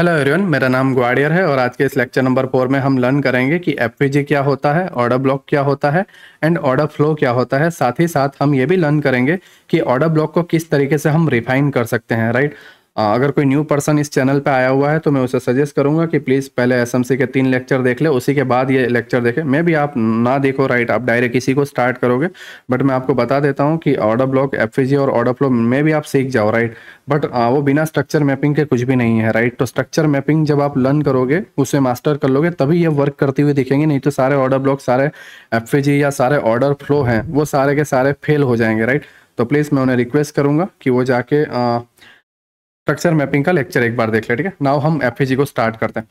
Hello everyone मेरा नाम ग्वाडियर है और आज के इस लेक्चर नंबर फोर में हम लर्न करेंगे कि एफ क्या होता है ऑर्डर ब्लॉक क्या होता है एंड ऑर्डर फ्लो क्या होता है साथ ही साथ हम ये भी लर्न करेंगे कि ऑर्डर ब्लॉक को किस तरीके से हम रिफाइन कर सकते हैं राइट right? अगर कोई न्यू पर्सन इस चैनल पे आया हुआ है तो मैं उसे सजेस्ट करूंगा कि प्लीज़ पहले एसएमसी के तीन लेक्चर देख ले उसी के बाद ये लेक्चर देखें मे भी आप ना देखो राइट आप डायरेक्ट इसी को स्टार्ट करोगे बट मैं आपको बता देता हूँ कि ऑर्डर ब्लॉक एफ और ऑर्डर फ्लो में भी आप सीख जाओ राइट बट वो बिना स्ट्रक्चर मैपिंग के कुछ भी नहीं है राइट तो स्ट्रक्चर मैपिंग जब आप लर्न करोगे उसे मास्टर कर लोगे तभी ये वर्क करती हुई दिखेंगे नहीं तो सारे ऑर्डर ब्लॉक सारे एफ या सारे ऑर्डर फ्लो हैं वो सारे के सारे फेल हो जाएंगे राइट तो प्लीज़ मैं उन्हें रिक्वेस्ट करूँगा कि वो जाके स्ट्रक्चर मैपिंग का लेक्चर एक बार देख ले ठीक है नाउ हम एफ को स्टार्ट करते हैं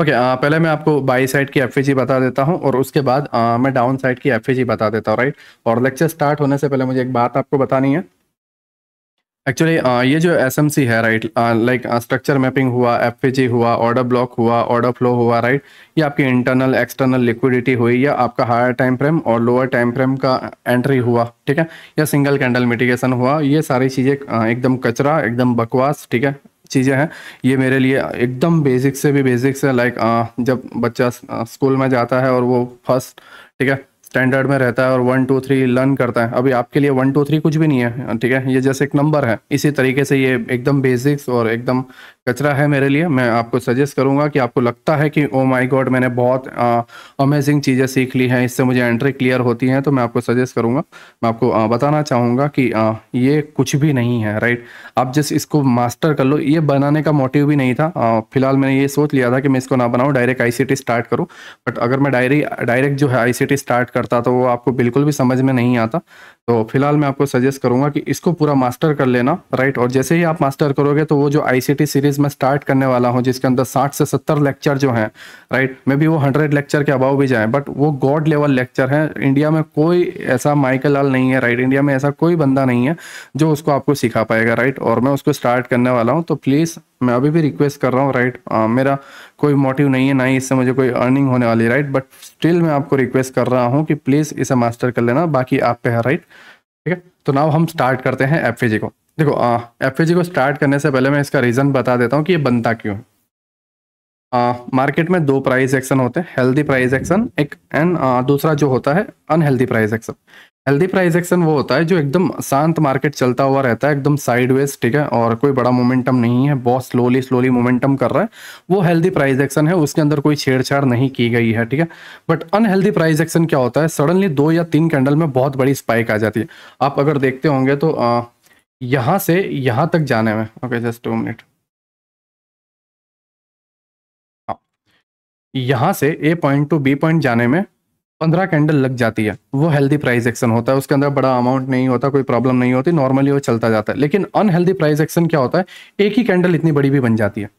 ओके okay, पहले मैं आपको बाई साइड की एफ बता देता हूं और उसके बाद आ, मैं डाउन साइड की एफ बता देता हूँ राइट और लेक्चर स्टार्ट होने से पहले मुझे एक बात आपको बतानी है एक्चुअली uh, ये जो एस एम सी है राइट लाइक स्ट्रक्चर मैपिंग हुआ एफ जी हुआ ऑर्डर ब्लॉक हुआ ऑर्डर फ्लो हुआ राइट या ये आपकी इंटरनल एक्सटर्नल लिक्विडिटी हुई या आपका हायर टाइम फ्रेम और लोअर टाइम फ्रेम का एंट्री हुआ ठीक है या सिंगल कैंडल मिटिगेशन हुआ ये सारी चीज़ें uh, एकदम कचरा एकदम बकवास ठीक है चीज़ें हैं ये मेरे लिए एकदम बेसिक से भी बेसिक से लाइक uh, जब बच्चा स्कूल में जाता है और वो फर्स्ट ठीक है स्टैंडर्ड में रहता है और वन टू थ्री लर्न करता है अभी आपके लिए वन टू थ्री कुछ भी नहीं है ठीक है ये जैसे एक नंबर है इसी तरीके से ये एकदम बेसिक्स और एकदम कचरा है मेरे लिए मैं आपको सजेस्ट करूंगा कि आपको लगता है कि ओ माय गॉड मैंने बहुत अमेजिंग चीज़ें सीख ली हैं इससे मुझे एंट्री क्लियर होती हैं तो मैं आपको सजेस्ट करूंगा मैं आपको आ, बताना चाहूँगा कि आ, ये कुछ भी नहीं है राइट आप जस्ट इसको मास्टर कर लो ये बनाने का मोटिव भी नहीं था फिलहाल मैंने ये सोच लिया था कि मैं इसको ना बनाऊँ डायरेक्ट आई स्टार्ट करूँ बट अगर मैं डायरी डायरेक्ट जो है आई स्टार्ट करता तो वो आपको बिल्कुल भी समझ में नहीं आता तो फिलहाल मैं आपको सजेस्ट करूँगा कि इसको पूरा मास्टर कर लेना राइट और जैसे ही आप मास्टर करोगे तो वो जो आई सीरीज़ सीरीज में स्टार्ट करने वाला हूँ जिसके अंदर साठ से सत्तर लेक्चर जो हैं राइट मे बी वो हंड्रेड लेक्चर के अबाव भी जाए बट वो गॉड लेवल लेक्चर हैं इंडिया में कोई ऐसा माइकल लाल नहीं है राइट इंडिया में ऐसा कोई बंदा नहीं है जो उसको आपको सिखा पाएगा राइट और मैं उसको स्टार्ट करने वाला हूँ तो प्लीज़ मैं अभी भी रिक्वेस्ट कर रहा हूँ राइट आ, मेरा कोई मोटिव नहीं है ना ही इससे मुझे कोई अर्निंग होने वाली राइट बट स्टिल मैं आपको रिक्वेस्ट कर रहा हूँ कि प्लीज़ इसे मास्टर कर लेना बाकी आप पे है राइट ठीक है तो नाव हम स्टार्ट करते हैं एफ को देखो एफ को स्टार्ट करने से पहले मैं इसका रीज़न बता देता हूँ कि ये बनता क्यों है मार्केट में दो प्राइस एक्शन होते हैं हेल्दी प्राइस एक्शन एक एंड दूसरा जो होता है unhealthy price action healthy price action वो होता है जो एकदम शांत मार्केट चलता हुआ रहता है एकदम साइडवेज ठीक है और कोई बड़ा मोमेंटम नहीं है बहुत स्लोली स्लोली मोमेंटम कर रहा है वो हेल्दी प्राइस एक्शन है उसके अंदर कोई छेड़छाड़ नहीं की गई है ठीक है बट अनहेल्दी प्राइस एक्शन क्या होता है सडनली दो या तीन कैंडल में बहुत बड़ी स्पाइक आ जाती है आप अगर देखते होंगे तो आ, यहाँ से यहाँ तक जाने में ओके जस्ट टू मिनट यहाँ से A point to B point जाने में पंद्रह कैंडल लग जाती है वो हेल्दी प्राइस एक्शन होता है उसके अंदर बड़ा अमाउंट नहीं होता कोई प्रॉब्लम नहीं होती नॉर्मली वो चलता जाता है लेकिन अनहेल्दी प्राइस एक्शन क्या होता है एक ही कैंडल इतनी बड़ी भी बन जाती है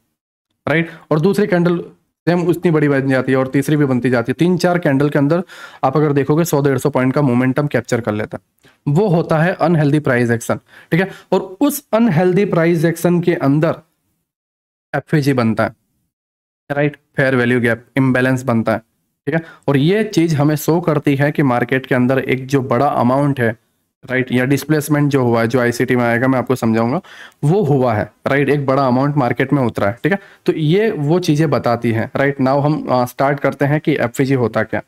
राइट और दूसरी कैंडल सेम उतनी बड़ी बन जाती है और तीसरी भी बनती जाती है तीन चार कैंडल के अंदर आप अगर देखोगे सौ डेढ़ सौ पॉइंट का मोमेंटम कैप्चर कर लेता है वो होता है अनहेल्दी प्राइस एक्शन ठीक है और उस अनहेल्दी प्राइस एक्शन के अंदर एफ बनता है right fair value gap imbalance बनता है ठीक है और ये चीज हमें शो करती है कि मार्केट के अंदर एक जो बड़ा अमाउंट है राइट right? या डिस्प्लेसमेंट जो हुआ है जो आईसीटी में आएगा मैं आपको समझाऊंगा वो हुआ है राइट right? एक बड़ा अमाउंट मार्केट में उतरा है ठीक है तो ये वो चीज़ें बताती हैं राइट right? नाउ हम स्टार्ट करते हैं कि एफ होता क्या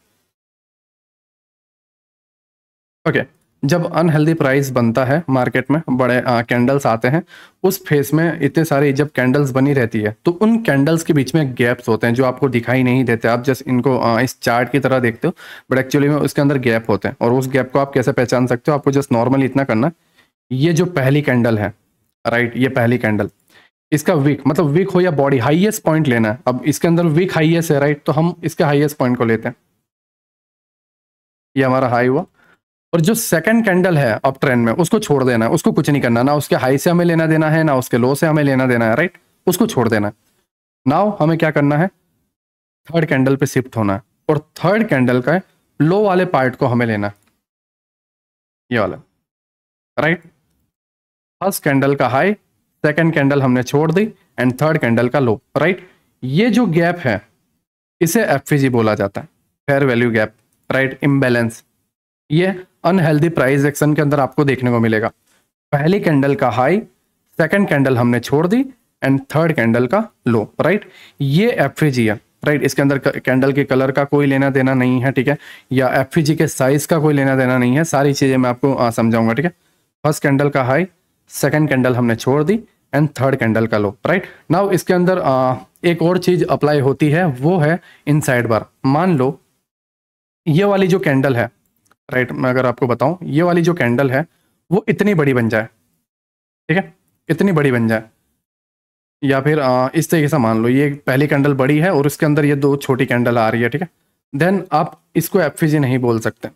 ओके okay. जब अनहेल्दी प्राइस बनता है मार्केट में बड़े कैंडल्स आते हैं उस फेस में इतने सारे जब कैंडल्स बनी रहती है तो उन कैंडल्स के बीच में गैप्स होते हैं जो आपको दिखाई नहीं देते आप जस्ट इनको आ, इस चार्ट की तरह देखते हो बट एक्चुअली में उसके अंदर गैप होते हैं और उस गैप को आप कैसे पहचान सकते हो आपको जस्ट नॉर्मली इतना करना ये जो पहली कैंडल है राइट ये पहली कैंडल इसका वीक मतलब वीक हो या बॉडी हाइएस्ट पॉइंट लेना है अब इसके अंदर वीक हाइएस्ट है राइट तो हम इसके हाइएस्ट पॉइंट को लेते हैं ये हमारा हाई हुआ और जो सेकंड कैंडल है अप ट्रेंड में उसको छोड़ देना है उसको कुछ नहीं करना ना उसके हाई से हमें लेना देना है ना उसके लो से हमें लेना देना है राइट उसको छोड़ देना है नाव हमें क्या करना है थर्ड कैंडल पे शिफ्ट होना है और थर्ड कैंडल का लो वाले पार्ट को हमें लेना ये वाला राइट फर्स्ट कैंडल का हाई सेकेंड कैंडल हमने छोड़ दी एंड थर्ड कैंडल का लो राइट ये जो गैप है इसे एफ बोला जाता है fair value gap right imbalance ये अनहेल्दी प्राइस एक्शन के अंदर आपको देखने को मिलेगा पहली कैंडल का हाई सेकंड कैंडल हमने छोड़ दी एंड थर्ड कैंडल का लो राइट ये है राइट इसके अंदर कैंडल के कलर का कोई लेना देना नहीं है ठीक है या एफ्रिजी के साइज का कोई लेना देना नहीं है सारी चीज़ें मैं आपको समझाऊंगा ठीक है फर्स्ट कैंडल का हाई सेकेंड कैंडल हमने छोड़ दी एंड थर्ड कैंडल का लो राइट नाउ इसके अंदर आ, एक और चीज़ अप्लाई होती है वो है इनसाइड बार मान लो ये वाली जो कैंडल है राइट मैं अगर आपको बताऊं ये वाली जो कैंडल है वो इतनी बड़ी बन जाए ठीक है इतनी बड़ी बन जाए या फिर आ, इस तरीके से मान लो ये पहली कैंडल बड़ी है और उसके अंदर ये दो छोटी कैंडल आ रही है ठीक है देन आप इसको एफ नहीं बोल सकते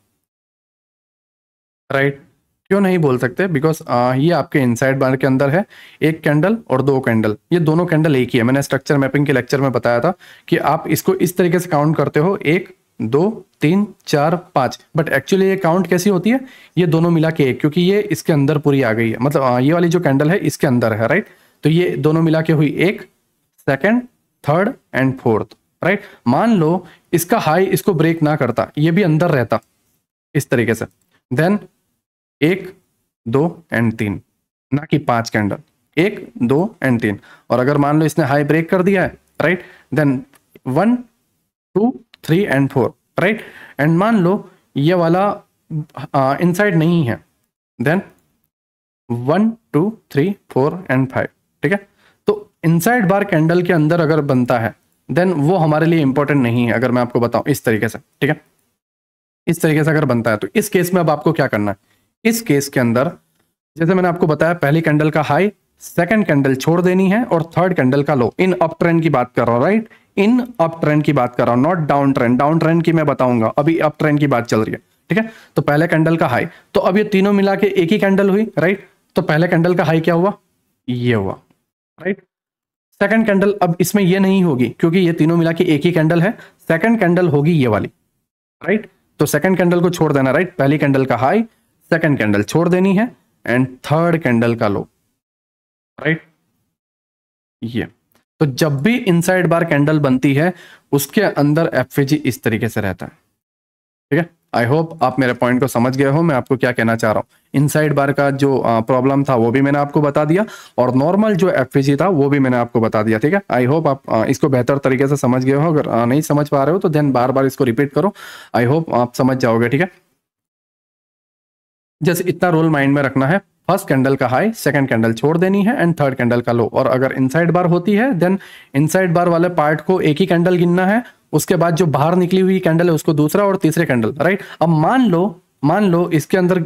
राइट क्यों नहीं बोल सकते बिकॉज ये आपके इनसाइड बार के अंदर है एक कैंडल और दो कैंडल ये दोनों कैंडल एक ही है मैंने स्ट्रक्चर मैपिंग के लेक्चर में बताया था कि आप इसको इस तरीके से काउंट करते हो एक दो तीन चार पाँच बट एक्चुअली ये काउंट कैसी होती है ये दोनों मिला के एक क्योंकि ये इसके अंदर पूरी आ गई है मतलब ये वाली जो कैंडल है इसके अंदर है राइट तो ये दोनों मिला के हुई एक second third and fourth right मान लो इसका हाई इसको ब्रेक ना करता ये भी अंदर रहता इस तरीके से देन एक दो एंड तीन ना कि पांच कैंडल एक दो एंड तीन और अगर मान लो इसने हाई ब्रेक कर दिया है right then one two three and four right and मान लो ये वाला इनसाइड uh, नहीं है then one two three four and five ठीक है तो इनसाइड बार कैंडल के अंदर अगर बनता है देन वो हमारे लिए इंपॉर्टेंट नहीं है अगर मैं आपको बताऊं इस तरीके से ठीक है इस तरीके से अगर बनता है तो इस केस में अब आपको क्या करना है इस केस के अंदर जैसे मैंने आपको बताया पहली कैंडल का हाई सेकंड कैंडल छोड़ देनी है और थर्ड कैंडल का लो इन अप ट्रेंड की बात कर रहा हूं राइट इन अप ट्रेंड की बात कर रहा हूं not down trend down trend की मैं बताऊंगा अभी अप ट्रेंड की बात चल रही है ठीक है तो पहले कैंडल का हाई तो अब ये तीनों मिला के एक ही कैंडल हुई राइट तो पहले कैंडल का हाई क्या हुआ ये हुआ राइट सेकंड कैंडल अब इसमें ये नहीं होगी क्योंकि ये तीनों मिला के एक ही कैंडल है सेकंड कैंडल होगी ये वाली राइट तो सेकंड कैंडल को छोड़ देना राइट पहली कैंडल का हाई सेकंड कैंडल छोड़ देनी है एंड थर्ड कैंडल का लो राइट ये तो जब भी इनसाइड बार कैंडल बनती है उसके अंदर एफ इस तरीके से रहता है ठीक है आई होप आप मेरे पॉइंट को समझ गए हो मैं आपको क्या कहना चाह रहा हूँ इनसाइड बार का जो प्रॉब्लम था वो भी मैंने आपको बता दिया और नॉर्मल जो एफ था वो भी मैंने आपको बता दिया ठीक है आई होप आप इसको बेहतर तरीके से समझ गए हो अगर नहीं समझ पा रहे हो तो देन बार बार इसको रिपीट करो आई होप आप समझ जाओगे ठीक है जैसे इतना रोल माइंड में रखना है फर्स्ट कैंडल का हाई सेकंड कैंडल छोड़ देनी है एंड थर्ड कैंडल का लो और अगर इनसाइड बार होती है देन इनसाइड बार वाले पार्ट को एक ही कैंडल गिनना है उसके बाद जो बाहर निकली हुई कैंडल है उसको दूसरा और तीसरे कैंडल राइट अब मान लो मान लो इसके अंदर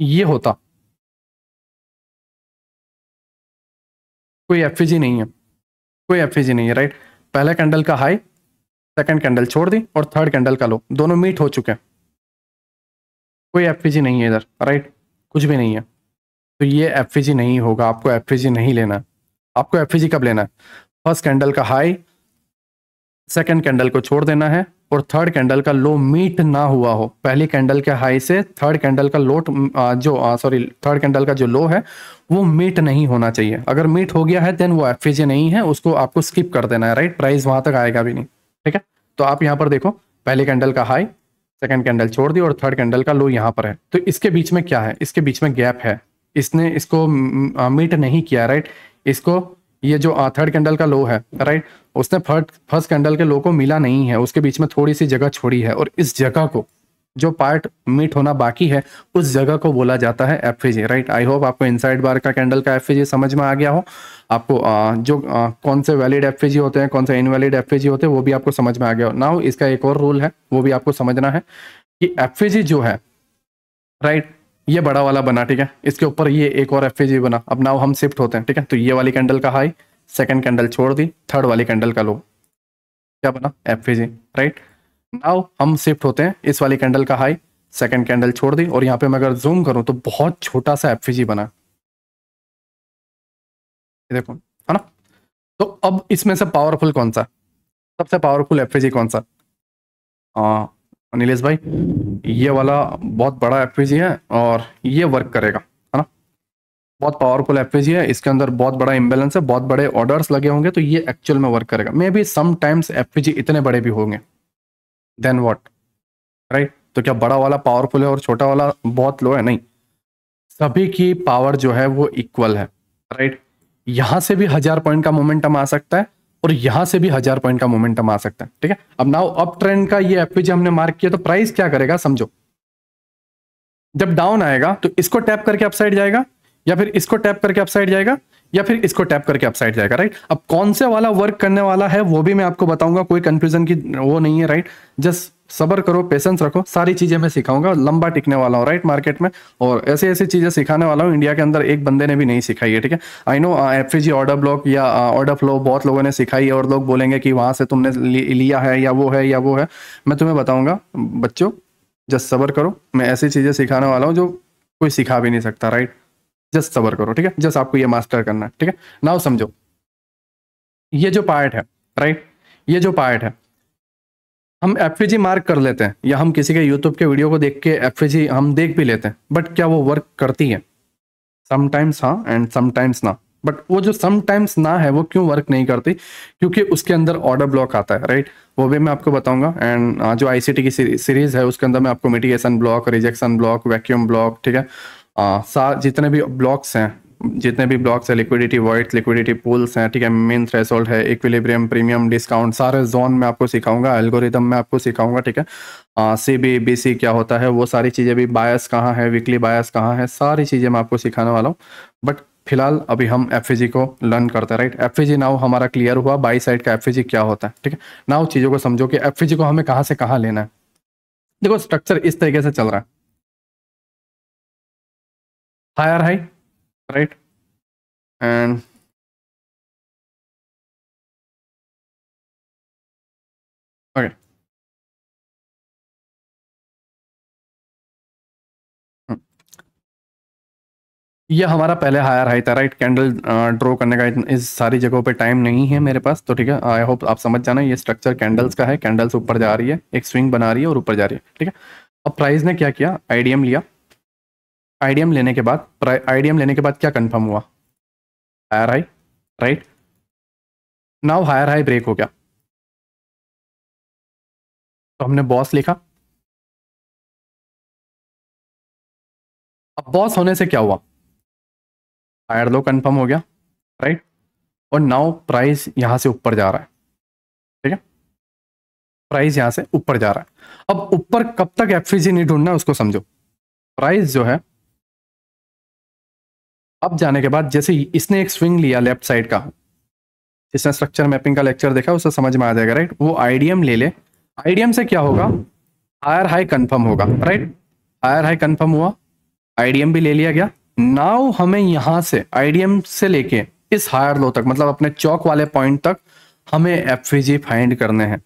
ये होता कोई एफ नहीं है कोई एफ नहीं है राइट पहला कैंडल का हाई सेकेंड कैंडल छोड़ दी और थर्ड कैंडल का लो दोनों मीट हो चुके हैं कोई एफ नहीं है इधर राइट कुछ भी नहीं है तो ये एफ नहीं होगा आपको एफ नहीं लेना आपको एफ कब लेना है फर्स्ट कैंडल का हाई सेकेंड कैंडल को छोड़ देना है और थर्ड कैंडल का लो मीट ना हुआ हो पहली कैंडल के हाई से थर्ड कैंडल का लोट जो सॉरी थर्ड कैंडल का जो लो है वो मीट नहीं होना चाहिए अगर मीट हो गया है देन वो एफ नहीं है उसको आपको स्किप कर देना है राइट प्राइस वहां तक आएगा भी नहीं ठीक है तो आप यहाँ पर देखो पहले कैंडल का हाई सेकंड कैंडल छोड़ दी और थर्ड कैंडल का लो यहाँ पर है तो इसके बीच में क्या है इसके बीच में गैप है इसने इसको मीट नहीं किया राइट इसको ये जो थर्ड कैंडल का लो है राइट उसने फर्स्ट फर्स्ट कैंडल के लो को मिला नहीं है उसके बीच में थोड़ी सी जगह छोड़ी है और इस जगह को जो पार्ट मीट होना बाकी है उस जगह को बोला जाता है एफ राइट आई होप आपको इनसाइड बार का कैंडल का एफ समझ में आ गया हो आपको आ, जो आ, कौन से वैलिड एफ होते हैं कौन से इनवैलिड एफ होते हैं वो भी आपको समझ में आ गया हो ना इसका एक और रूल है वो भी आपको समझना है कि एफ जो है राइट ये बड़ा वाला बना ठीक है इसके ऊपर ये एक और एफ बना अब नाव हम शिफ्ट होते हैं ठीक है तो ये वाली कैंडल का हाई सेकेंड कैंडल छोड़ दी थर्ड वाली कैंडल का लो क्या बना एफ राइट नाउ हम शिफ्ट होते हैं इस वाली कैंडल का हाई सेकंड कैंडल छोड़ दी और यहाँ पे मैं अगर जूम करूँ तो बहुत छोटा सा एफ बना देखो है ना तो अब इसमें से पावरफुल कौन सा सबसे पावरफुल एफ कौन सा आ, नीलेश भाई ये वाला बहुत बड़ा एफ है और ये वर्क करेगा है ना बहुत पावरफुल एफ है इसके अंदर बहुत बड़ा इम्बेलेंस है बहुत बड़े ऑर्डर्स लगे होंगे तो ये एक्चुअल में वर्क करेगा मे बी समाइम्स एफ इतने बड़े भी होंगे देन वॉट राइट तो क्या बड़ा वाला पावरफुल है और छोटा वाला बहुत लो है नहीं सभी की पावर जो है वो इक्वल है राइट यहां से भी हजार पॉइंट का मोमेंटम आ सकता है और यहां से भी हजार पॉइंट का मोमेंटम आ सकता है ठीक है अब नाउ अप ट्रेंड का ये एफपीजी हमने मार्क किया तो प्राइस क्या करेगा समझो जब डाउन आएगा तो इसको टैप करके अपसाइड जाएगा या फिर इसको टैप करके अपसाइड जाएगा या फिर इसको टैप करके अपसाइड जाएगा राइट अब कौन से वाला वर्क करने वाला है वो भी मैं आपको बताऊंगा कोई कंफ्यूजन की वो नहीं है राइट जस्ट सबर करो पेशेंस रखो सारी चीजें मैं सिखाऊंगा लंबा टिकने वाला हूँ राइट मार्केट में और ऐसे ऐसी चीजें सिखाने वाला हूँ इंडिया के अंदर एक बंदे ने भी नहीं सिखाई है ठीक है I know F order block या ऑर्डर uh, फ्लो बहुत लोगों ने सिखाई है और लोग बोलेंगे कि वहां से तुमने लिया है या वो है या वो है मैं तुम्हें बताऊंगा बच्चों जस्ट सबर करो मैं ऐसी चीजें सिखाने वाला हूँ जो कोई सिखा भी नहीं सकता राइट जस्ट सबर करो ठीक है जस्ट आपको ये मास्टर करना है ठीक है नाउ समझो ये जो पार्ट है राइट ये जो पार्ट है हम एफ मार्क कर लेते हैं या हम किसी के यूट्यूब के वीडियो को देख के एफ हम देख भी लेते हैं बट क्या वो वर्क करती है समटाइम्स हाँ एंड समटाइम्स ना बट वो जो समटाइम्स ना है वो क्यों वर्क नहीं करती क्योंकि उसके अंदर ऑर्डर ब्लॉक आता है राइट वो भी मैं आपको बताऊंगा एंड हाँ, जो आईसीटी की सीरीज है उसके अंदर मैं आपको mitigation block rejection block vacuum block ठीक है जितने भी ब्लॉक्स हैं जितने भी ब्लॉक्स हैं लिक्विडिटी वाइट लिक्विडिटी पूल्स हैं ठीक है मेन थ्रेसोल्ड है इक्विलिब्रियम प्रीमियम डिस्काउंट सारे जोन में आपको सिखाऊंगा एल्गोरिदम में आपको सिखाऊंगा ठीक है सी बी बी सी क्या होता है वो सारी चीज़ें भी बायस कहाँ है वीकली बायस कहाँ है सारी चीज़ें मैं आपको सिखाने वाला हूँ बट फिलहाल अभी हम एफ को लर्न करते हैं राइट एफ नाउ हमारा क्लियर हुआ बाई साइड का एफ क्या होता है ठीक है नाउ चीज़ों को समझो कि एफ को हमें कहाँ से कहाँ लेना है देखो स्ट्रक्चर इस तरीके से चल रहा है higher हाँ high right and okay hmm. ये हमारा पहले हायर हाई था राइट कैंडल ड्रॉ करने का इस सारी जगहों पे टाइम नहीं है मेरे पास तो ठीक है आई होप आप समझ जाना ये स्ट्रक्चर कैंडल्स का है कैंडल्स ऊपर जा रही है एक स्विंग बना रही है और ऊपर जा रही है ठीक है अब प्राइस ने क्या किया आईडीएम लिया आईडीएम लेने के बाद आईडीएम लेने के बाद क्या कंफर्म हुआ higher high right now higher high break हो गया तो हमने बॉस लिखा अब बॉस होने से क्या हुआ हायर लो कंफर्म हो गया राइट और नाउ प्राइस यहां से ऊपर जा रहा है ठीक है प्राइस यहां से ऊपर जा रहा है अब ऊपर कब तक एफ नहीं ढूंढना है उसको समझो प्राइस जो है अब जाने के बाद जैसे इसने एक स्विंग लिया लेफ्ट साइड का जिसने स्ट्रक्चर मैपिंग का लेक्चर देखा उसे समझ में आ जाएगा राइट वो आईडीएम ले ले आईडीएम से क्या होगा हायर हाई कंफर्म होगा राइट हायर हाई कंफर्म हुआ आईडीएम भी ले लिया गया नाउ हमें यहां से आईडीएम से लेके इस हायर लो तक मतलब अपने चौक वाले पॉइंट तक हमें एफ फाइंड करने हैं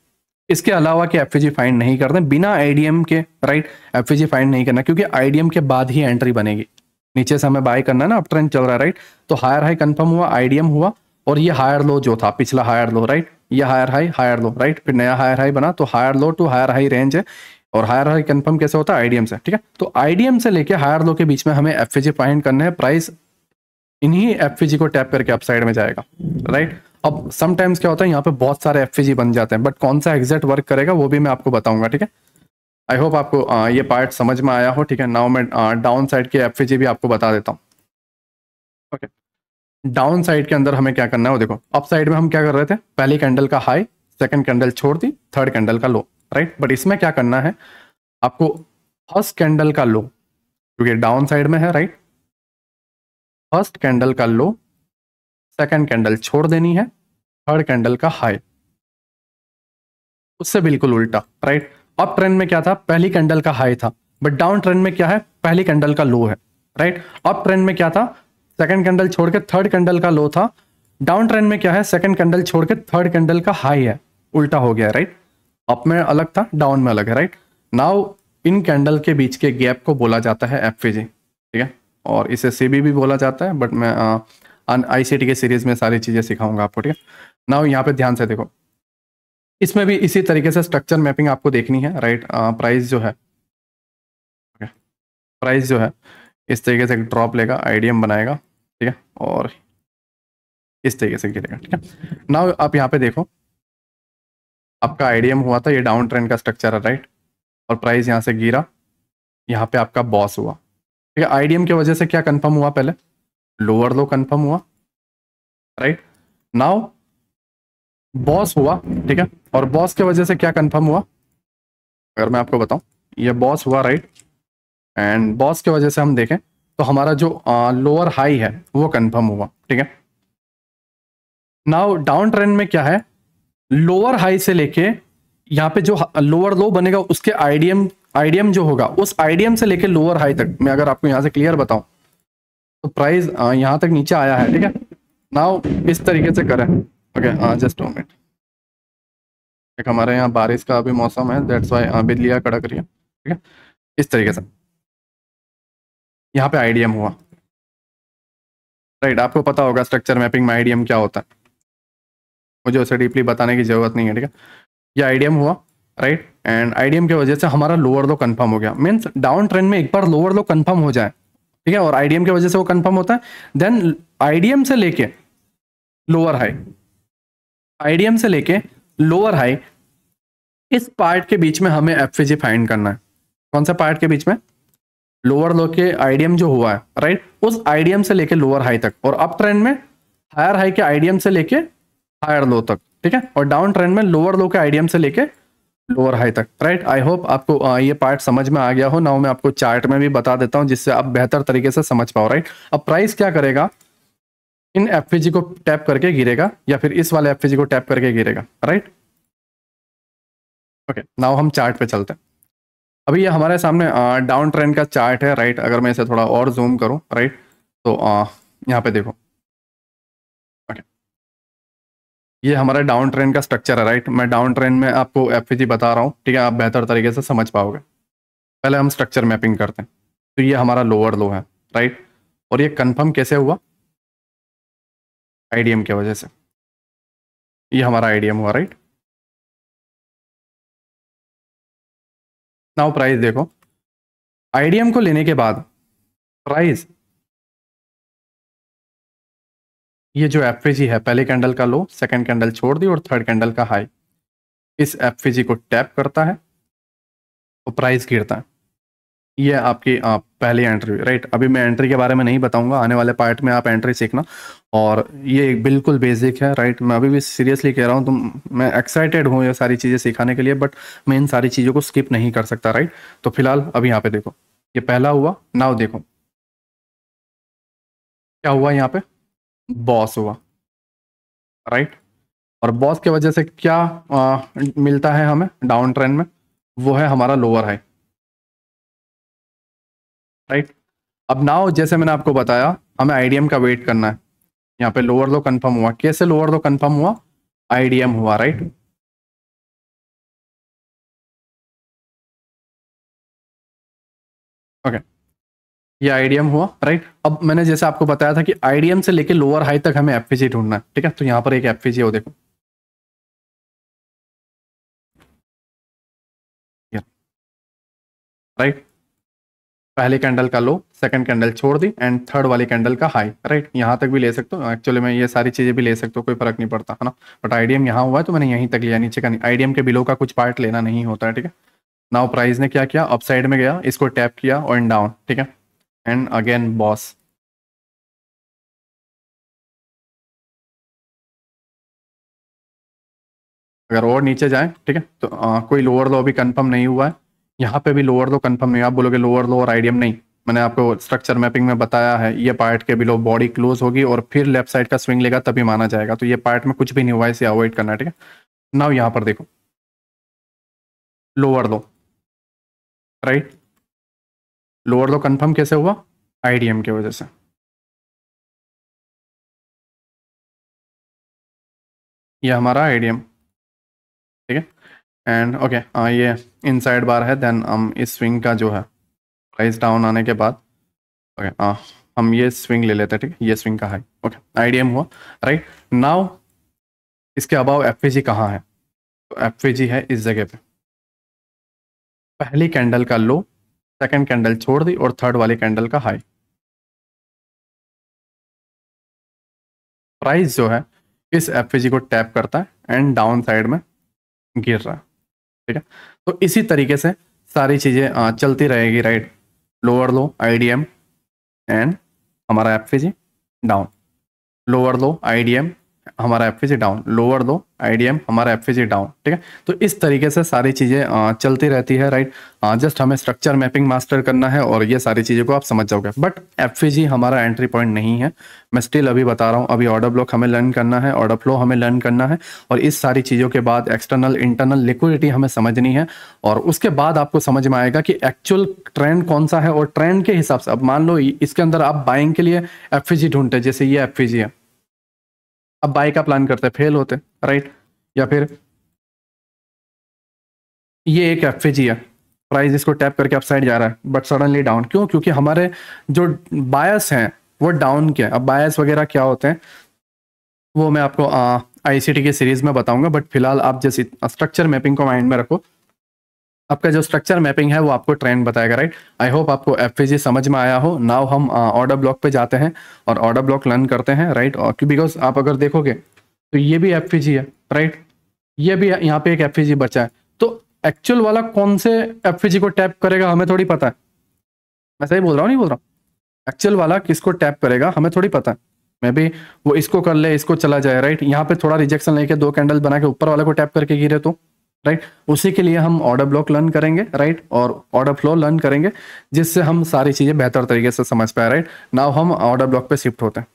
इसके अलावा कि एफ फाइंड नहीं करते बिना आईडीएम के राइट एफ फाइंड नहीं करना क्योंकि आईडीएम के बाद ही एंट्री बनेगी नीचे से हमें बाय करना है ना अप ट्रेंड चल रहा है राइट तो हायर हाई कंफर्म हुआ आईडीएम हुआ और ये हायर लो जो था पिछला हायर लो राइट ये higher high higher low right फिर नया हायर हाई बना तो higher low to higher high range है और हायर हाई कंफर्म कैसे होता है आईडीएम से ठीक है तो आईडीएम से लेके हायर लो के बीच में हमें एफ फाइंड करना है प्राइस इन्हीं एफ को टैप करके अपसाइड साइड में जाएगा राइट अब समटाइम्स क्या होता है यहाँ पे बहुत सारे एफ बन जाते हैं बट कौन सा एग्जैक्ट वर्क करेगा वो भी मैं आपको बताऊंगा ठीक है आई होप आपको आ, ये पार्ट समझ में आया हो ठीक है नाउ मैं डाउन साइड के एफ भी आपको बता देता हूँ ओके डाउन साइड के अंदर हमें क्या करना है वो देखो अप साइड में हम क्या कर रहे थे पहली कैंडल का हाई सेकंड कैंडल छोड़ दी थर्ड कैंडल का लो राइट बट इसमें क्या करना है आपको फर्स्ट कैंडल का लो क्योंकि डाउन साइड में है राइट फर्स्ट कैंडल का लो सेकंड कैंडल छोड़ देनी है थर्ड कैंडल का हाई उससे बिल्कुल उल्टा राइट अप ट्रेंड में क्या था पहली कैंडल का हाई था बट डाउन ट्रेंड में क्या है पहली कैंडल का लो है राइट अप ट्रेंड में क्या था सेकंड कैंडल छोड़ के थर्ड कैंडल का लो था डाउन ट्रेंड में क्या है सेकंड कैंडल छोड़ के थर्ड कैंडल का हाई है उल्टा हो गया राइट अप में अलग था डाउन में अलग है राइट नाउ इन कैंडल के बीच के गैप को बोला जाता है एफ ठीक है और इसे सीबी भी बोला जाता है बट मैं आईसीटी के सीरीज में सारी चीज़ें सिखाऊंगा आपको ठीक है नाउ यहाँ पे ध्यान से देखो इसमें भी इसी तरीके से स्ट्रक्चर मैपिंग आपको देखनी है राइट प्राइस जो है प्राइस जो है इस तरीके से ड्रॉप लेगा आईडीएम बनाएगा ठीक है और इस तरीके से गिरेगा ठीक है नाउ आप यहाँ पे देखो आपका आईडीएम हुआ था ये डाउन ट्रेंड का स्ट्रक्चर है राइट और प्राइस यहाँ से गिरा यहाँ पे आपका बॉस हुआ ठीक है आईडीएम की वजह से क्या कन्फर्म हुआ पहले लोअर लो कन्फर्म हुआ राइट नाउ बॉस हुआ ठीक है और बॉस के वजह से क्या कंफर्म हुआ अगर मैं आपको बताऊं ये बॉस हुआ राइट एंड बॉस के वजह से हम देखें तो हमारा जो लोअर हाई है वो कंफर्म हुआ ठीक है नाउ डाउन ट्रेंड में क्या है लोअर हाई से लेके यहाँ पे जो लोअर लो बनेगा उसके आईडीएम आईडीएम जो होगा उस आईडीएम से लेके लोअर हाई तक मैं अगर आपको यहाँ से क्लियर बताऊं तो प्राइस यहाँ तक नीचे आया है ठीक है नाउ इस तरीके से करें ओके जस्ट मिनट एक हमारे यहाँ बारिश का अभी मौसम है दैट्स वाई यहाँ बिजलियाँ कड़क रही है ठीक है इस तरीके से यहाँ पे आईडीएम हुआ राइट आपको पता होगा स्ट्रक्चर मैपिंग में आईडीएम क्या होता है मुझे उसे डीपली बताने की ज़रूरत नहीं है ठीक है ये आईडीएम हुआ राइट एंड आईडीएम की वजह से हमारा लोअर लो कन्फर्म हो गया मीन्स डाउन ट्रेंड में एक बार लोअर लो कन्फर्म हो जाए ठीक है और आईडीएम की वजह से वो कन्फर्म होता है देन आईडीएम से लेके लोअर हाई आईडीएम से लेके लोअर हाई इस पार्ट के बीच में हमें एफ फाइंड करना है कौन सा पार्ट के बीच में लोअर लो के आईडीएम जो हुआ है राइट उस आईडीएम से लेके लोअर हाई तक और अप ट्रेंड में हायर हाई के आईडीएम से लेके हायर लो तक ठीक है और डाउन ट्रेंड में लोअर लो के आईडीएम से लेके लोअर हाई तक राइट आई होप आपको ये पार्ट समझ में आ गया हो ना मैं आपको चार्ट में भी बता देता हूँ जिससे आप बेहतर तरीके से समझ पाओ राइट अब प्राइस क्या करेगा इन एफ को टैप करके गिरेगा या फिर इस वाले एफ को टैप करके गिरेगा राइट ओके नाउ हम चार्ट पे चलते हैं अभी ये हमारे सामने डाउन ट्रेंड का चार्ट है राइट अगर मैं इसे थोड़ा और जूम करूं राइट तो आ, यहाँ पे देखो ओके ये हमारा डाउन ट्रेंड का स्ट्रक्चर है राइट मैं डाउन ट्रेंड में आपको एफ बता रहा हूँ ठीक है आप बेहतर तरीके से समझ पाओगे पहले हम स्ट्रक्चर मैपिंग करते हैं तो ये हमारा लोअर लो है राइट और ये कन्फर्म कैसे हुआ आईडीएम की वजह से ये हमारा आईडीएम हुआ राइट नाउ प्राइस देखो आईडीएम को लेने के बाद प्राइस ये जो एफ है पहले कैंडल का लो सेकंड कैंडल छोड़ दी और थर्ड कैंडल का हाई इस एफ को टैप करता है और प्राइस गिरता है ये आपकी आप पहली एंट्री राइट अभी मैं एंट्री के बारे में नहीं बताऊंगा आने वाले पार्ट में आप एंट्री सीखना और ये एक बिल्कुल बेसिक है राइट मैं अभी भी सीरियसली कह रहा हूँ तो मैं एक्साइटेड हूँ ये सारी चीज़ें सिखाने के लिए बट मैं इन सारी चीज़ों को स्किप नहीं कर सकता राइट तो फिलहाल अभी यहाँ पे देखो ये पहला हुआ नाव देखो क्या हुआ यहाँ पे बॉस हुआ राइट और बॉस की वजह से क्या आ, मिलता है हमें डाउन ट्रेंड में वो है हमारा लोअर हाई राइट अब नाउ जैसे मैंने आपको बताया हमें आईडीएम का वेट करना है यहाँ पे लोअर दो कंफर्म हुआ कैसे लोअर दो कंफर्म हुआ आईडीएम हुआ राइट ओके okay. ये आईडीएम हुआ राइट अब मैंने जैसे आपको बताया था कि आईडीएम से लेके लोअर हाई तक हमें एफ ढूंढना है ठीक है तो यहाँ पर एक एफ हो देखो राइट पहले कैंडल का लो सेकंड कैंडल छोड़ दी एंड थर्ड वाली कैंडल का हाई राइट यहाँ तक भी ले सकते हो एक्चुअली मैं ये सारी चीज़ें भी ले सकते हो कोई फर्क नहीं पड़ता है ना बट आईडीएम यहाँ हुआ है तो मैंने यहीं तक लिया नीचे का नहीं आईडीएम के बिलो का कुछ पार्ट लेना नहीं होता है ठीक है नाउ प्राइस ने क्या किया अपसाइड में गया इसको टैप किया और एंड डाउन ठीक है एंड अगेन बॉस अगर और नीचे जाए ठीक है तो आ, कोई लोअर लो भी कन्फर्म नहीं हुआ है यहाँ पे भी लोअर लो कन्फर्म नहीं आप बोलोगे लोअर लो और आइडियम नहीं मैंने आपको स्ट्रक्चर मैपिंग में बताया है ये पार्ट के बिलो बॉडी क्लोज होगी और फिर लेफ्ट साइड का स्विंग लेगा तभी माना जाएगा तो ये पार्ट में कुछ भी नहीं हुआ इसे अवॉइड करना ठीक है नाव यहाँ पर देखो lower low right lower low confirm कैसे हुआ आईडीएम की वजह से ये हमारा आईडीएम ठीक है एंड ओके हाँ ये इनसाइड बार है देन हम um, इस स्विंग का जो है प्राइस डाउन आने के बाद ओके okay, हाँ हम ये स्विंग ले लेते हैं ठीक है ये स्विंग का हाई ओके आईडीएम हुआ राइट नाउ इसके अबाव एफ जी कहाँ है तो एफ जी है इस जगह पे पहली कैंडल का लो सेकंड कैंडल छोड़ दी और थर्ड वाली कैंडल का हाई प्राइस जो है इस एफ को टैप करता है एंड डाउन साइड में गिर रहा है ठीक है तो इसी तरीके से सारी चीज़ें चलती रहेगी right lower low I D M and हमारा F down lower low I D M हमारा एफ डाउन लोअर दो आईडीएम हमारा एफ डाउन ठीक है तो इस तरीके से सारी चीज़ें चलती रहती है राइट जस्ट हमें स्ट्रक्चर मैपिंग मास्टर करना है और ये सारी चीज़ों को आप समझ जाओगे बट एफ हमारा एंट्री पॉइंट नहीं है मैं स्टिल अभी बता रहा हूँ अभी ऑर्डर ब्लॉक हमें लर्न करना है ऑर्डर फ्लो हमें लर्न करना है और इस सारी चीज़ों के बाद एक्सटर्नल इंटरनल लिक्विडिटी हमें समझनी है और उसके बाद आपको समझ में आएगा कि एक्चुअल ट्रेंड कौन सा है और ट्रेंड के हिसाब से अब मान लो इसके अंदर आप बाइंग के लिए एफ ढूंढते जैसे ये एफ है अब बाय का प्लान करते हैं फेल होते राइट या फिर ये एक एफ है प्राइस इसको टैप करके अपसाइड जा रहा है बट सडनली डाउन क्यों क्योंकि हमारे जो बायस हैं वो डाउन के अब बायस वगैरह क्या होते हैं वो मैं आपको आईसीटी के सीरीज में बताऊंगा बट फिलहाल आप जैसे स्ट्रक्चर मैपिंग को माइंड में रखो आपका जो स्ट्रक्चर मैपिंग है वो आपको ट्रेंड बताएगा राइट आई होप आपको एफ समझ में आया हो नाव हम ऑर्डर uh, ब्लॉक पे जाते हैं और ऑर्डर ब्लॉक लर्न करते हैं राइट बिकॉज आप अगर देखोगे तो ये भी एफ है राइट ये भी यहाँ पे एक एफ बचा है तो एक्चुअल वाला कौन से एफ को टैप करेगा हमें थोड़ी पता है मैं सही बोल रहा हूँ नहीं बोल रहा हूँ एक्चुअल वाला किसको टैप करेगा हमें थोड़ी पता है मे बी वो इसको कर ले इसको चला जाए राइट यहाँ पे थोड़ा रिजेक्शन लेके दो कैंडल बना के ऊपर वाले को टैप करके गिरे तो राइट उसी के लिए हम ऑर्डर ब्लॉक लर्न करेंगे राइट और ऑर्डर फ्लो लर्न करेंगे जिससे हम सारी चीज़ें बेहतर तरीके से समझ पाए राइट नाव हम ऑर्डर ब्लॉक पे शिफ्ट होते हैं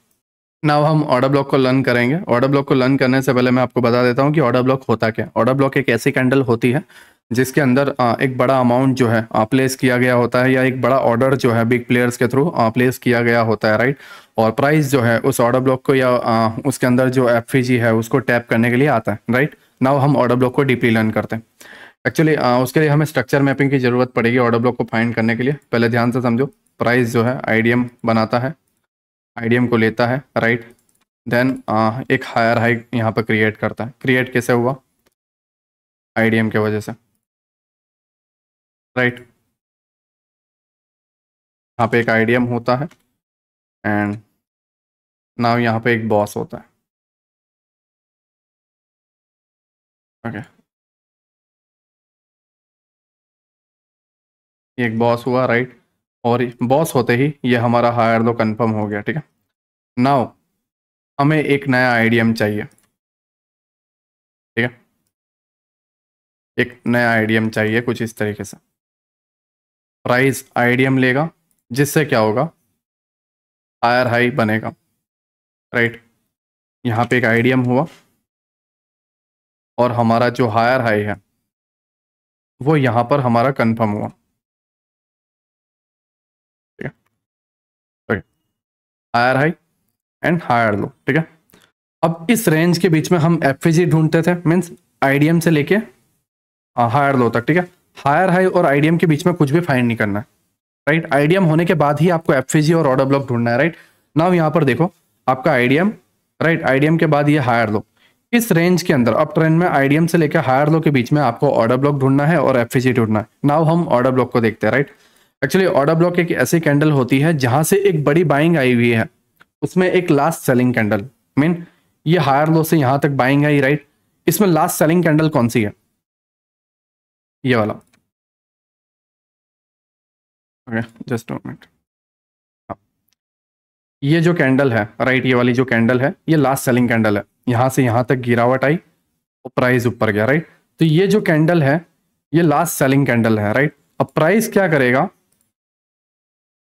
नाव हम ऑर्डर ब्लॉक को लर्न करेंगे ऑर्डर ब्लॉक को लर्न करने से पहले मैं आपको बता देता हूँ कि ऑर्डर ब्लॉक होता क्या ऑर्डर ब्लॉक एक ऐसी कैंडल होती है जिसके अंदर एक बड़ा अमाउंट जो है प्लेस किया गया होता है या एक बड़ा ऑर्डर जो है बिग प्लेयर्स के थ्रू प्लेस किया गया होता है राइट और प्राइस जो है उस ऑर्डर ब्लॉक को या उसके अंदर जो एफ है उसको टैप करने के लिए आता है राइट नाउ हम ऑर्डर ब्लॉक को डीपली लर्न करते हैं एक्चुअली uh, उसके लिए हमें स्ट्रक्चर मैपिंग की ज़रूरत पड़ेगी ऑर्डर ब्लॉक को फाइंड करने के लिए पहले ध्यान से समझो प्राइस जो है आईडीएम बनाता है आईडीएम को लेता है राइट right? देन uh, एक हायर हाई यहाँ पर क्रिएट करता है क्रिएट कैसे हुआ आईडीएम के वजह से राइट right? यहाँ पे एक एम होता है एंड नाव यहाँ पे एक बॉस होता है ओके एक बॉस हुआ राइट और बॉस होते ही ये हमारा हायर दो कंफर्म हो गया ठीक है नाउ हमें एक नया आईडीएम चाहिए ठीक है एक नया आईडीएम चाहिए कुछ इस तरीके से प्राइस आईडीएम लेगा जिससे क्या होगा हायर हाई बनेगा राइट यहाँ पे एक आईडीएम हुआ और हमारा जो हायर हाई है वो यहाँ पर हमारा कंफर्म हुआ ठीक है okay higher high and higher low ठीक है अब इस रेंज के बीच में हम एफ ढूंढते थे मीन्स आईडीएम से लेके हायर लो तक ठीक है हायर हाई और आईडीएम के बीच में कुछ भी फाइंड नहीं करना है राइट आईडीएम होने के बाद ही आपको एफ और ऑर्डर ब्लॉक ढूंढना है राइट नाव यहाँ पर देखो आपका आईडीएम राइट आईडीएम के बाद ये हायर लो इस रेंज के अंदर अब ट्रेंड में आईडीएम से लेकर हायर लो के बीच में आपको ऑर्डर ब्लॉक ढूंढना है और एफ ढूंढना है नाव हम ऑर्डर ब्लॉक को देखते हैं राइट एक्चुअली ऑर्डर ब्लॉक एक ऐसी कैंडल होती है जहां से एक बड़ी बाइंग आई हुई है उसमें एक लास्ट सेलिंग कैंडल मीन ये हायर लो से यहां तक बाइंग आई राइट इसमें लास्ट सेलिंग कैंडल कौन सी है ये वाला जस्ट मिनट हाँ। ये जो कैंडल है राइट ये वाली जो कैंडल है ये लास्ट सेलिंग कैंडल है यहाँ से यहाँ तक गिरावट आई और प्राइस ऊपर गया राइट तो ये जो कैंडल है ये लास्ट सेलिंग कैंडल है राइट अब प्राइस क्या करेगा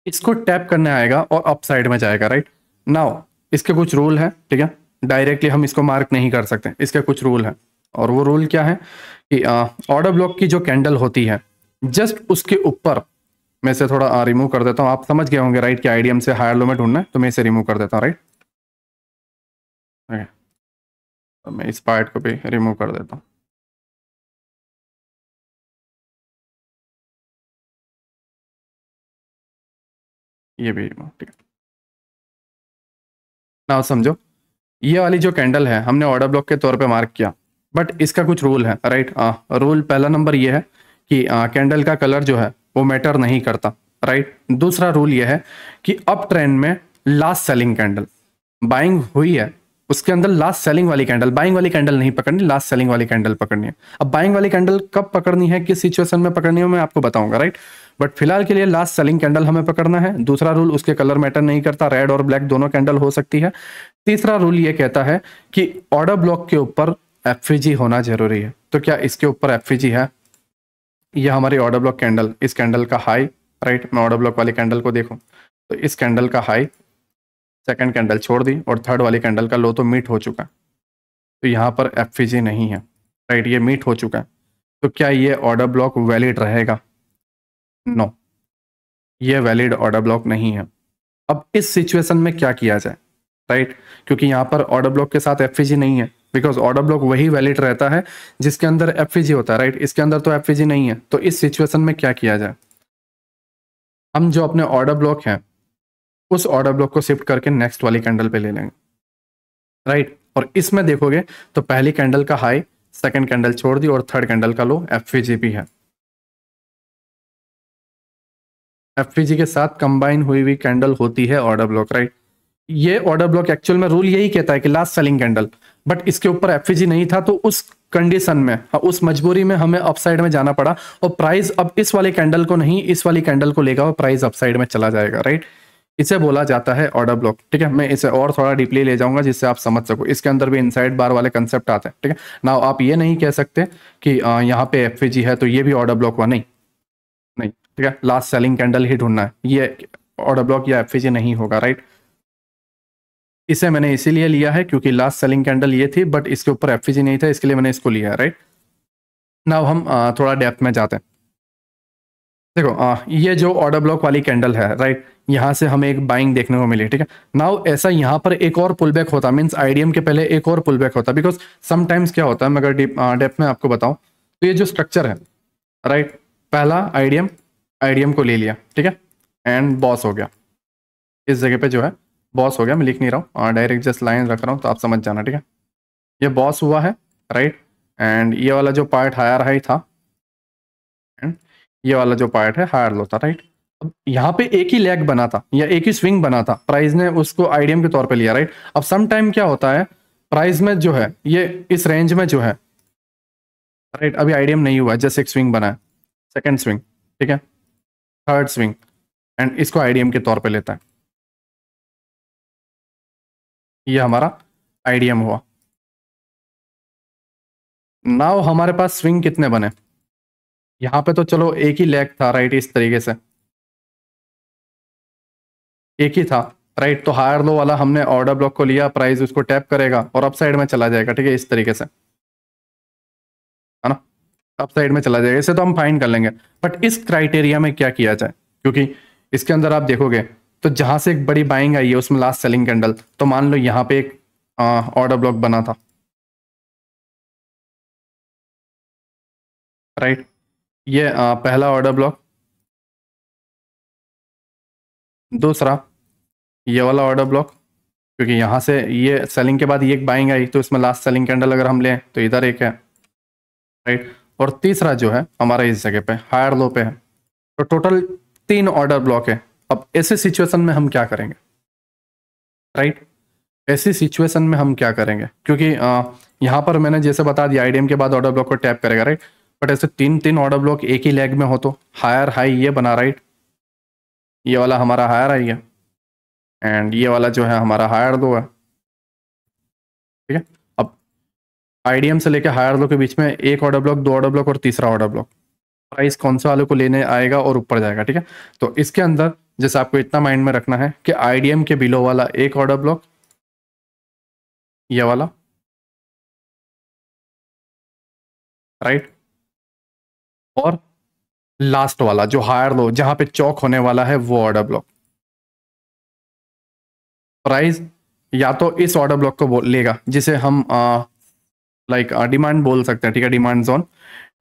इसको टैप करने आएगा और अप साइड में जाएगा राइट नाउ इसके कुछ रूल है ठीक है डायरेक्टली हम इसको मार्क नहीं कर सकते इसके कुछ रूल है और वो रूल क्या है कि ऑर्डर ब्लॉक की जो कैंडल होती है जस्ट उसके ऊपर मैं इसे थोड़ा रिमूव कर देता हूँ आप समझ गए होंगे राइट कि आईडीएम से हायर लो में ढूंढना है तो मैं इसे रिमूव कर देता हूँ राइट तो मैं इस पार्ट को भी रिमूव कर देता हूँ ये भी रिमूव ठीक है ना समझो ये वाली जो कैंडल है हमने ऑर्डर ब्लॉक के तौर पे मार्क किया बट इसका कुछ रूल है राइट हाँ, रूल पहला नंबर ये है कि कैंडल हाँ, का कलर जो है वो मैटर नहीं करता राइट दूसरा रूल ये है कि अप ट्रेंड में लास्ट सेलिंग कैंडल बाइंग हुई है उसके अंदर लास्ट सेलिंग वाली कैंडल बाइंग वाली कैंडल नहीं पकड़नी लास्ट सेलिंग वाली कैंडल पकड़नी है अब बाइंग वाली कैंडल कब पकड़नी है किस सिचुएशन में पकड़नी है मैं आपको बताऊंगा राइट बट फिलहाल के लिए लास्ट सेलिंग कैंडल हमें पकड़ना है दूसरा रूल उसके कलर मैटर नहीं करता रेड और ब्लैक दोनों कैंडल हो सकती है तीसरा रूल ये कहता है कि ऑर्डर ब्लॉक के ऊपर एफ होना जरूरी है तो क्या इसके ऊपर एफ है यह हमारी ऑर्डर ब्लॉक कैंडल इस कैंडल का हाई राइट मैं ऑर्डर ब्लॉक वाली कैंडल को देखूँ तो इस कैंडल का हाई सेकंड कैंडल छोड़ दी और थर्ड वाली कैंडल का लो तो मीट हो चुका तो यहाँ पर एफ नहीं है राइट ये मीट हो चुका तो क्या ये ऑर्डर ब्लॉक वैलिड रहेगा नो no, ये वैलिड ऑर्डर ब्लॉक नहीं है अब इस सिचुएशन में क्या किया जाए राइट क्योंकि यहाँ पर ऑर्डर ब्लॉक के साथ एफ नहीं है बिकॉज ऑर्डर ब्लॉक वही वैलिड रहता है जिसके अंदर एफ होता है राइट इसके अंदर तो एफ नहीं है तो इस सिचुएशन में क्या किया जाए हम जो अपने ऑर्डर ब्लॉक हैं उस ऑर्डर ब्लॉक को शिफ्ट करके नेक्स्ट वाली कैंडल पे ले लेंगे राइट right? और इसमें देखोगे तो पहली कैंडल का हाई सेकंड कैंडल छोड़ दी और थर्ड कैंडल का लो एफ है एफ के साथ कंबाइन हुई हुई कैंडल होती है ऑर्डर ब्लॉक राइट ये ऑर्डर ब्लॉक एक्चुअल में रूल यही कहता है कि लास्ट सेलिंग कैंडल बट इसके ऊपर एफ नहीं था तो उस कंडीशन में हाँ, उस मजबूरी में हमें अपसाइड में जाना पड़ा और प्राइस अब इस वाले कैंडल को नहीं इस वाली कैंडल को लेगा और प्राइस अपसाइड में चला जाएगा राइट right? इसे बोला जाता है ऑर्डर ब्लॉक ठीक है मैं इसे और थोड़ा डीपली ले जाऊंगा जिससे आप समझ सको इसके अंदर भी इनसाइड बार वाले कंसेप्ट आते हैं ठीक है ना आप ये नहीं कह सकते कि यहाँ पे एफ है तो ये भी ऑर्डर ब्लॉक हुआ नहीं नहीं ठीक है लास्ट सेलिंग कैंडल ही ढूंढना है ये ऑर्डर ब्लॉक या एफ नहीं होगा राइट इसे मैंने इसीलिए लिया है क्योंकि लास्ट सेलिंग कैंडल ये थी बट इसके ऊपर एफ नहीं था इसके लिए मैंने इसको लिया राइट नाव हम थोड़ा डेप्थ में जाते हैं देखो आ, ये जो ऑर्डर ब्लॉक वाली कैंडल है राइट यहाँ से हमें एक बाइंग देखने को मिली ठीक है नाउ ऐसा यहाँ पर एक और पुल बैक होता मीन्स आईडीएम के पहले एक और पुल बैक होता बिकॉज समटाइम्स क्या होता है मैं अगर डेप में आपको बताऊँ तो ये जो स्ट्रक्चर है राइट पहला आईडीएम आईडीएम को ले लिया ठीक है एंड बॉस हो गया इस जगह पे जो है बॉस हो गया मैं लिख नहीं रहा हूँ डायरेक्ट जस्ट लाइन रख रहा हूँ तो आप समझ जाना ठीक है ये बॉस हुआ है राइट एंड ये वाला जो पार्ट हायर हाई था एंड ये वाला जो पार्ट है हायर लो था राइट अब यहाँ पे एक ही लेग बना था या एक ही स्विंग बना था प्राइस ने उसको आईडीएम के तौर पे लिया राइट अब सम टाइम क्या होता है प्राइस में जो है ये इस रेंज में जो है राइट अभी आईडीएम नहीं हुआ जैसे जस्ट एक स्विंग बना है सेकेंड स्विंग ठीक है थर्ड स्विंग एंड इसको आईडीएम के तौर पर लेता है ये हमारा आईडीएम हुआ नाव हमारे पास स्विंग कितने बने यहाँ पे तो चलो एक ही लैग था राइट इस तरीके से एक ही था राइट तो हायर लो वाला हमने ऑर्डर ब्लॉक को लिया प्राइस उसको टैप करेगा और अप साइड में चला जाएगा ठीक है इस तरीके से है ना अप साइड में चला जाएगा इसे तो हम फाइंड कर लेंगे बट इस क्राइटेरिया में क्या किया जाए क्योंकि इसके अंदर आप देखोगे तो जहां से एक बड़ी बाइंग आई है उसमें लास्ट सेलिंग कैंडल तो मान लो यहाँ पे एक ऑर्डर ब्लॉक बना था राइट right? ये आ, पहला ऑर्डर ब्लॉक दूसरा ये वाला ऑर्डर ब्लॉक क्योंकि यहाँ से ये सेलिंग के बाद ये एक बाइंग आई तो इसमें लास्ट सेलिंग कैंडल अगर हम लें तो इधर एक है राइट और तीसरा जो है हमारा इस जगह पे हायर लो पे है तो टोटल तीन ऑर्डर ब्लॉक है अब ऐसे सिचुएशन में हम क्या करेंगे राइट ऐसी सिचुएशन में हम क्या करेंगे क्योंकि यहाँ पर मैंने जैसे बता दिया आईडीएम के बाद ऑर्डर ब्लॉक को टैप करेगा राइट बट ऐसे तीन तीन ऑर्डर ब्लॉक एक ही लेग में हो तो हायर हाई ये बना राइट ये वाला हमारा हायर हाई है एंड ये वाला जो है हमारा हायर दो है ठीक है अब आईडीएम से लेके हायर दो के बीच में एक ऑर्डर ब्लॉक दो ऑर्डर ब्लॉक और तीसरा ऑर्डर ब्लॉक प्राइस कौन से वाले को लेने आएगा और ऊपर जाएगा ठीक है तो इसके अंदर जैसे आपको इतना माइंड में रखना है कि आईडीएम के बिलो वाला एक ऑर्डर ब्लॉक ये वाला राइट और लास्ट वाला जो हायर लो जहां पे चौक होने वाला है वो ऑर्डर ब्लॉक प्राइस या तो इस ऑर्डर ब्लॉक को लेगा जिसे हम लाइक डिमांड बोल सकते हैं ठीक है डिमांड जोन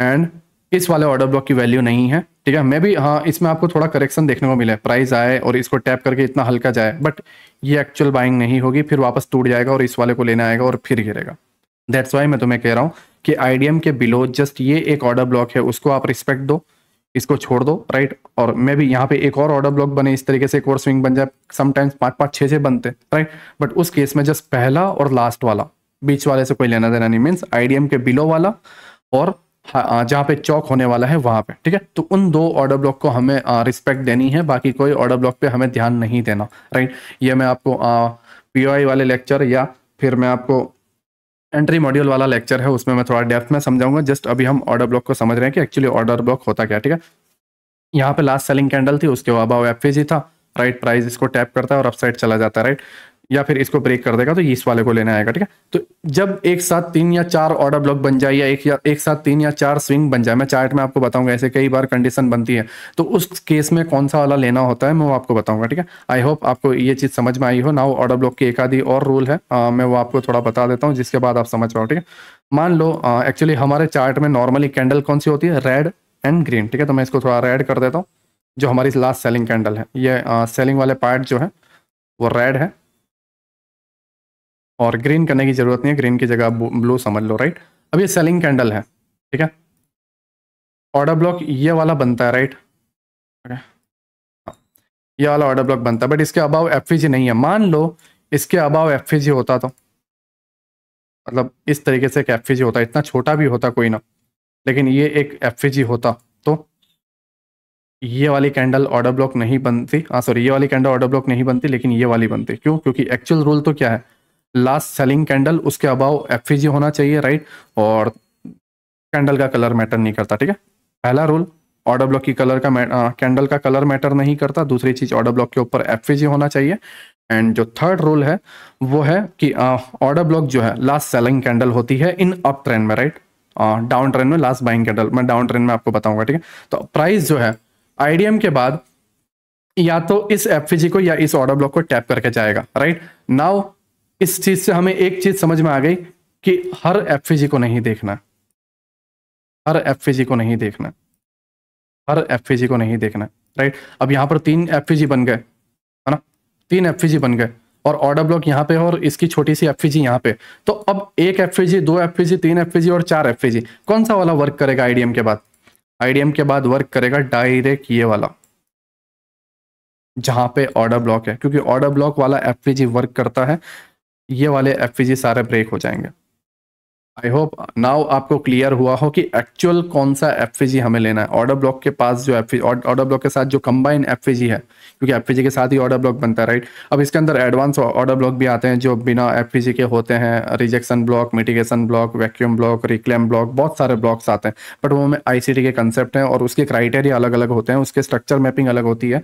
एंड इस वाले ऑर्डर ब्लॉक की वैल्यू नहीं है ठीक है मैं भी हाँ इसमें आपको थोड़ा करेक्शन देखने को मिले प्राइस आए और इसको टैप करके इतना हल्का जाए बट ये एक्चुअल बाइंग नहीं होगी फिर वापस टूट जाएगा और इस वाले को लेने आएगा और फिर गिरेगा दैट्स वाई मैं तुम्हें कह रहा हूँ कि आईडीएम के बिलो जस्ट ये एक ऑर्डर ब्लॉक है उसको आप रिस्पेक्ट दो इसको छोड़ दो राइट और मैं भी यहाँ पे एक और ऑर्डर ब्लॉक बने इस तरीके से एक और स्विंग बन जाए समटाइम्स पाँच पाँच छः छः बनते राइट बट उस केस में जस्ट पहला और लास्ट वाला बीच वाले से कोई लेना देना नहीं मीन्स आईडीएम के बिलो वाला और हाँ, जहाँ पे चौक होने वाला है वहाँ पे ठीक है तो उन दो ऑर्डर ब्लॉक को हमें आ, रिस्पेक्ट देनी है बाकी कोई ऑर्डर ब्लॉक पे हमें ध्यान नहीं देना राइट ये मैं आपको पी वाले लेक्चर या फिर मैं आपको एंट्री मॉड्यूल वाला लेक्चर है उसमें मैं थोड़ा डेप्थ में समझाऊंगा जस्ट अभी हम ऑर्डर ब्लॉक को समझ रहे हैं कि एक्चुअली ऑर्डर ब्लॉक होता क्या ठीक है यहाँ पे लास्ट सेलिंग कैंडल थी उसके अब एफ था राइट प्राइस इसको टैप करता है और अपसाइड चला जाता है राइट या फिर इसको ब्रेक कर देगा तो इस वाले को लेने आएगा ठीक है तो जब एक साथ तीन या चार ऑर्डर ब्लॉक बन जाए या एक या एक साथ तीन या चार स्विंग बन जाए मैं चार्ट में आपको बताऊंगा ऐसे कई बार कंडीशन बनती है तो उस केस में कौन सा वाला लेना होता है मैं वो आपको बताऊंगा ठीक है आई होप आपको ये चीज़ समझ में आई हो ना ऑर्डर ब्लॉक की एक आधी और रूल है आ, मैं वो आपको थोड़ा बता देता हूँ जिसके बाद आप समझ पाओ ठीक है मान लो एक्चुअली हमारे चार्ट में नॉर्मली कैंडल कौन सी होती है रेड एंड ग्रीन ठीक है तो मैं इसको थोड़ा रेड कर देता हूँ जो हमारी लास्ट सेलिंग कैंडल है ये सेलिंग वाले पार्ट जो है वो रेड है और ग्रीन करने की जरूरत नहीं है ग्रीन की जगह आप ब्लू समझ लो राइट अब ये सेलिंग कैंडल है ठीक है ऑर्डर ब्लॉक ये वाला बनता है राइट हाँ। ये वाला ऑर्डर ब्लॉक बनता है बट इसके अबाव एफ नहीं है मान लो इसके अबाव एफ होता तो मतलब इस तरीके से एक एफ होता इतना छोटा भी होता कोई ना लेकिन ये एक एफ होता तो ये वाली कैंडल ऑर्डर ब्लॉक नहीं बनती हाँ सॉरी ये वाली कैंडल ऑर्डर ब्लॉक नहीं बनती लेकिन ये वाली बनती क्यों क्योंकि एक्चुअल रूल तो क्या है लास्ट सेलिंग कैंडल उसके अबाव एफ होना चाहिए राइट और कैंडल का कलर मैटर नहीं करता ठीक है पहला रूल ऑर्डर ब्लॉक की कलर का कैंडल का कलर मैटर नहीं करता दूसरी चीज ऑर्डर ब्लॉक के ऊपर एफ होना चाहिए एंड जो थर्ड रूल है वो है कि ऑर्डर uh, ब्लॉक जो है लास्ट सेलिंग कैंडल होती है इन अप ट्रेंड में राइट डाउन ट्रेंड में लास्ट बाइंग कैंडल मैं डाउन ट्रेंड में आपको बताऊंगा ठीक है तो प्राइस जो है आईडीएम के बाद या तो इस एफ को या इस ऑर्डर ब्लॉक को टैप करके जाएगा राइट नाउ इस चीज से हमें एक चीज समझ में आ गई कि हर एफ को नहीं देखना हर एफ को नहीं देखना हर एफ को नहीं देखना राइट अब यहां पर तीन एफ बन गए है ना तीन एफ बन गए और ऑर्डर ब्लॉक यहां पे और इसकी छोटी सी एफ यहां पे तो अब एक एफ दो एफ तीन एफ और चार एफ कौन सा वाला वर्क करेगा आईडीएम के बाद आईडीएम के बाद वर्क करेगा डायरेक्ट ये वाला जहां पे ऑर्डर ब्लॉक है क्योंकि ऑर्डर ब्लॉक वाला एफ वर्क करता है ये वाले एफ सारे ब्रेक हो जाएंगे आई होप नाउ आपको क्लियर हुआ हो कि एक्चुअल कौन सा एफ हमें लेना है ऑर्डर ब्लॉक के पास जो एफ ऑर्डर ब्लॉक के साथ जो कंबाइन एफ है क्योंकि एफ के साथ ही ऑर्डर ब्लॉक बनता है राइट अब इसके अंदर एडवांस ऑर्डर ब्लॉक भी आते हैं जो बिना एफ के होते हैं rejection block mitigation block vacuum block reclaim block बहुत सारे ब्लॉक्स आते हैं बट वो में आई के कंसेप्ट हैं और उसके क्राइटेरिया अलग अलग होते हैं उसके स्ट्रक्चर मैपिंग अलग होती है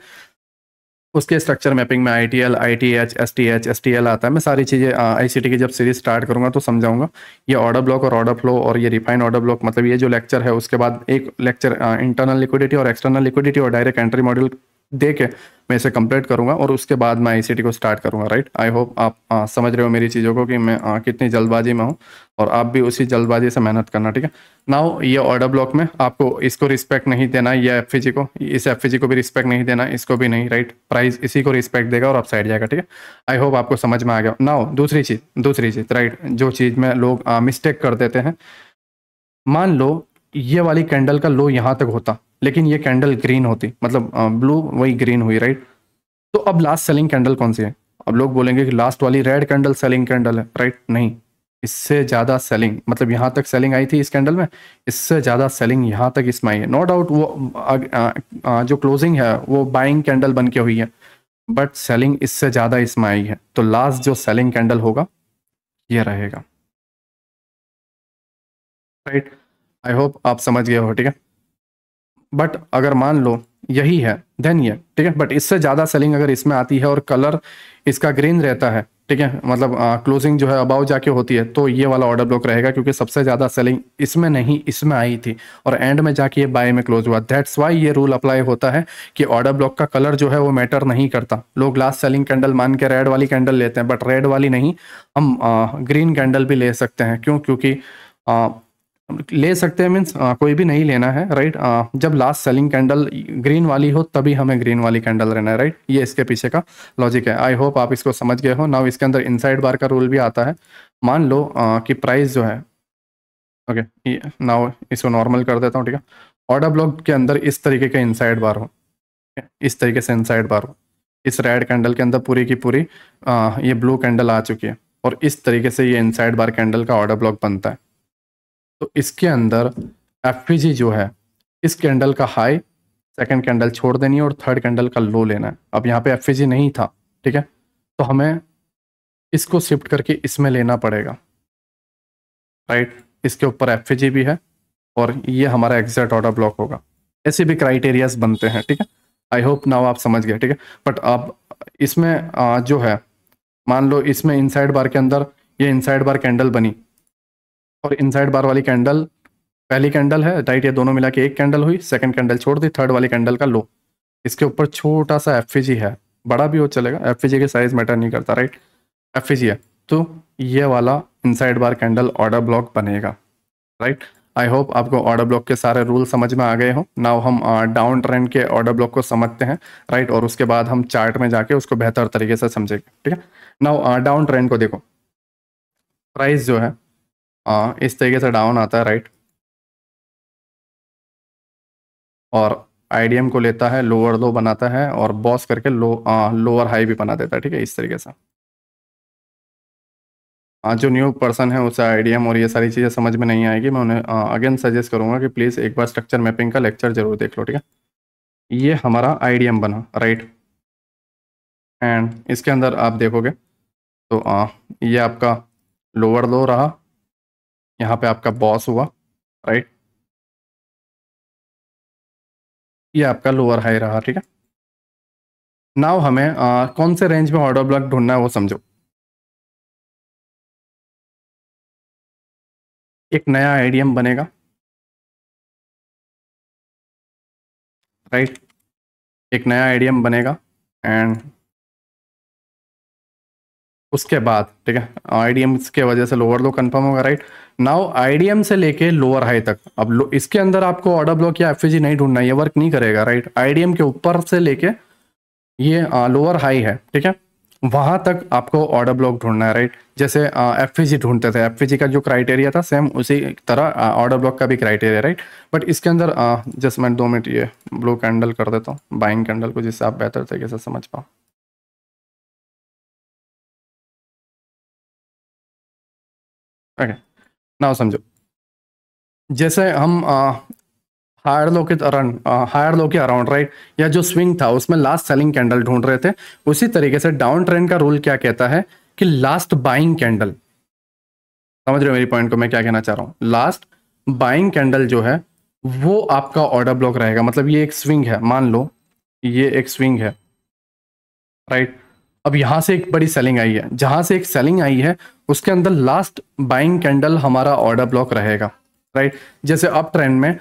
उसके स्ट्रक्चर मैपिंग में I T L I T H S T H S T L आता है मैं सारी चीज़ें आईसीटी टी की जब सीरीज स्टार्ट करूंगा तो समझाऊंगा ये ऑर्डर ब्लॉक और ऑर्डर फ्लो और ये रिफाइन ऑर्डर ब्लॉक मतलब ये जो लेक्चर है उसके बाद एक लेक्चर इंटरनल लिक्विडिटी और एक्सटर्नल लिक्विडिटी और डायरेक्ट एंट्री मॉडल दे के मैं इसे कंप्लीट करूंगा और उसके बाद मैं आई को स्टार्ट करूंगा राइट आई होप आप आ, समझ रहे हो मेरी चीज़ों को कि मैं आ, कितनी जल्दबाजी में हूँ और आप भी उसी जल्दबाजी से मेहनत करना ठीक है नाउ ये ऑर्डर ब्लॉक में आपको इसको रिस्पेक्ट नहीं देना यह एफ को इस एफ को भी रिस्पेक्ट नहीं देना इसको भी नहीं राइट प्राइस इसी को रिस्पेक्ट देगा और आप साइड जाएगा ठीक है आई होप आपको समझ में आ गया नाव दूसरी चीज़ दूसरी चीज़ राइट जो चीज़ में लोग मिस्टेक कर देते हैं मान लो ये वाली कैंडल का लो यहाँ तक होता लेकिन ये कैंडल ग्रीन होती मतलब ब्लू वही ग्रीन हुई राइट तो अब लास्ट सेलिंग कैंडल कौन सी है अब लोग बोलेंगे कि लास्ट वाली रेड कैंडल सेलिंग कैंडल है राइट नहीं इससे ज़्यादा सेलिंग मतलब यहाँ तक सेलिंग आई थी इस कैंडल में इससे ज़्यादा सेलिंग यहाँ तक इसमें आई है नो no डाउट वो आ, आ, आ, जो क्लोजिंग है वो बाइंग कैंडल बन के हुई है बट सेलिंग इससे ज़्यादा इसमें आई है तो लास्ट जो सेलिंग कैंडल होगा ये रहेगा राइट right? आई होप आप समझ गए हो ठीक है बट अगर मान लो यही है देन ये ठीक है बट इससे ज़्यादा सेलिंग अगर इसमें आती है और कलर इसका ग्रीन रहता है ठीक है मतलब आ, क्लोजिंग जो है अबाउ जाके होती है तो ये वाला ऑर्डर ब्लॉक रहेगा क्योंकि सबसे ज़्यादा सेलिंग इसमें नहीं इसमें आई थी और एंड में जाके ये बाय में क्लोज हुआ दैट्स वाई ये रूल अप्लाई होता है कि ऑर्डर ब्लॉक का कलर जो है वो मैटर नहीं करता लोग लास्ट सेलिंग कैंडल मान के रेड वाली कैंडल लेते हैं बट रेड वाली नहीं हम आ, ग्रीन कैंडल भी ले सकते हैं क्यों क्योंकि आ, ले सकते हैं मीन्स कोई भी नहीं लेना है राइट आ, जब लास्ट सेलिंग कैंडल ग्रीन वाली हो तभी हमें ग्रीन वाली कैंडल रहना है राइट ये इसके पीछे का लॉजिक है आई होप आप इसको समझ गए हो नाउ इसके अंदर इनसाइड बार का रूल भी आता है मान लो आ, कि प्राइस जो है ओके नाउ इसको नॉर्मल कर देता हूँ ठीक है ऑर्डर ब्लॉक के अंदर इस तरीके का इनसाइड बार हो इस तरीके से इनसाइड बार हो इस रेड कैंडल के अंदर पूरी की पूरी आ, ये ब्लू कैंडल आ चुकी है और इस तरीके से ये इनसाइड बार कैंडल का ऑर्डर ब्लॉक बनता है तो इसके अंदर एफ जो है इस कैंडल का हाई सेकंड कैंडल छोड़ देनी है और थर्ड कैंडल का लो लेना है अब यहाँ पे एफ नहीं था ठीक है तो हमें इसको शिफ्ट करके इसमें लेना पड़ेगा राइट इसके ऊपर एफ भी है और ये हमारा एग्जैक्ट ऑर्डर ब्लॉक होगा ऐसे भी क्राइटेरियाज बनते हैं ठीक है आई होप नाउ आप समझ गए ठीक है बट अब इसमें जो है मान लो इसमें इनसाइड बार के अंदर ये इनसाइड बार कैंडल बनी और इनसाइड बार वाली कैंडल पहली कैंडल है राइट ये दोनों मिला के एक कैंडल हुई सेकंड कैंडल छोड़ दी थर्ड वाली कैंडल का लो इसके ऊपर छोटा सा एफ है बड़ा भी हो चलेगा एफ के साइज मैटर नहीं करता राइट एफ है तो ये वाला inside bar candle order block बनेगा राइट आई होप आपको ऑर्डर ब्लॉक के सारे रूल समझ में आ गए हों नाउ हम डाउन ट्रेंड के ऑर्डर ब्लॉक को समझते हैं राइट और उसके बाद हम चार्ट में जाके उसको बेहतर तरीके से समझेंगे ठीक है नाउ डाउन ट्रेंड को देखो प्राइस जो है हाँ इस तरीके से डाउन आता है राइट और आईडीएम को लेता है लोअर लो बनाता है और बॉस करके लो आ, लोअर हाई भी बना देता है ठीक है इस तरीके से हाँ जो न्यू पर्सन है उसे आईडीएम और ये सारी चीज़ें समझ में नहीं आएगी मैं उन्हें अगेन सजेस्ट करूँगा कि प्लीज़ एक बार स्ट्रक्चर मैपिंग का लेक्चर जरूर देख लो ठीक है ये हमारा आई बना राइट एंड इसके अंदर आप देखोगे तो आ, हाँ, ये आपका लोअर लो रहा यहाँ पे आपका बॉस हुआ राइट ये आपका लोअर हाई रहा ठीक है नाव हमें आ, कौन से रेंज में ऑर्डर ब्लॉक ढूंढना है वो समझो एक नया आईडीएम बनेगा राइट right? एक नया आईडीएम बनेगा एंड उसके बाद ठीक है आईडीएम के वजह से लोअर लो कंफर्म होगा राइट नाउ आईडीएम से लेके लोअर हाई तक अब लो, इसके अंदर आपको ऑर्डर ब्लॉक या एफ नहीं ढूंढना ये वर्क नहीं करेगा राइट आईडीएम के ऊपर से लेके ये लोअर हाई है ठीक है वहां तक आपको ऑर्डर ब्लॉक ढूंढना है राइट जैसे एफ ढूंढते थे एफ का जो क्राइटेरिया था सेम उसी तरह ऑर्डर ब्लॉक का भी क्राइटेरिया राइट बट इसके अंदर जस्ट मैं दो मिनट ये ब्लू कैंडल कर देता हूँ बाइंग कैंडल को जिससे आप बेहतर तरीके से समझ पाओ ओके नाउ समझो जैसे हम हायर लो के अराउंड हायर लो के अराउंड राइट या जो स्विंग था उसमें लास्ट सेलिंग कैंडल ढूंढ रहे थे उसी तरीके से डाउन ट्रेंड का रूल क्या कहता है कि लास्ट बाइंग कैंडल समझ रहे हो मेरी पॉइंट को मैं क्या कहना चाह रहा हूँ लास्ट बाइंग कैंडल जो है वो आपका ऑर्डर ब्लॉक रहेगा मतलब ये एक स्विंग है मान लो ये एक स्विंग है राइट अब यहाँ से एक बड़ी सेलिंग आई है जहाँ से एक सेलिंग आई है उसके अंदर लास्ट बाइंग कैंडल हमारा ऑर्डर ब्लॉक रहेगा राइट जैसे अप ट्रेंड में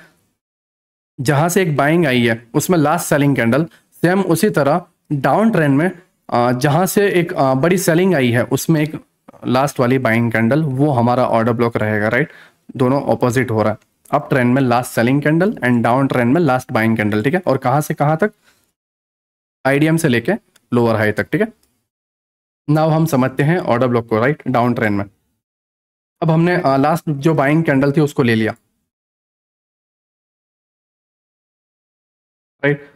जहाँ से एक बाइंग आई है उसमें लास्ट सेलिंग कैंडल सेम उसी तरह डाउन ट्रेंड में जहाँ से एक बड़ी सेलिंग आई है उसमें एक लास्ट वाली बाइंग कैंडल वो हमारा ऑर्डर ब्लॉक रहेगा राइट दोनों ऑपोजिट हो रहा है अप ट्रेंड में last selling candle and down trend में लास्ट बाइंग कैंडल ठीक है और कहाँ से कहाँ तक आईडीएम से लेके लोअर हाई तक ठीक है नाव हम समझते हैं ऑर्डर ब्लॉक को राइट डाउन ट्रेंड में अब हमने लास्ट uh, जो बाइंग कैंडल थी उसको ले लिया राइट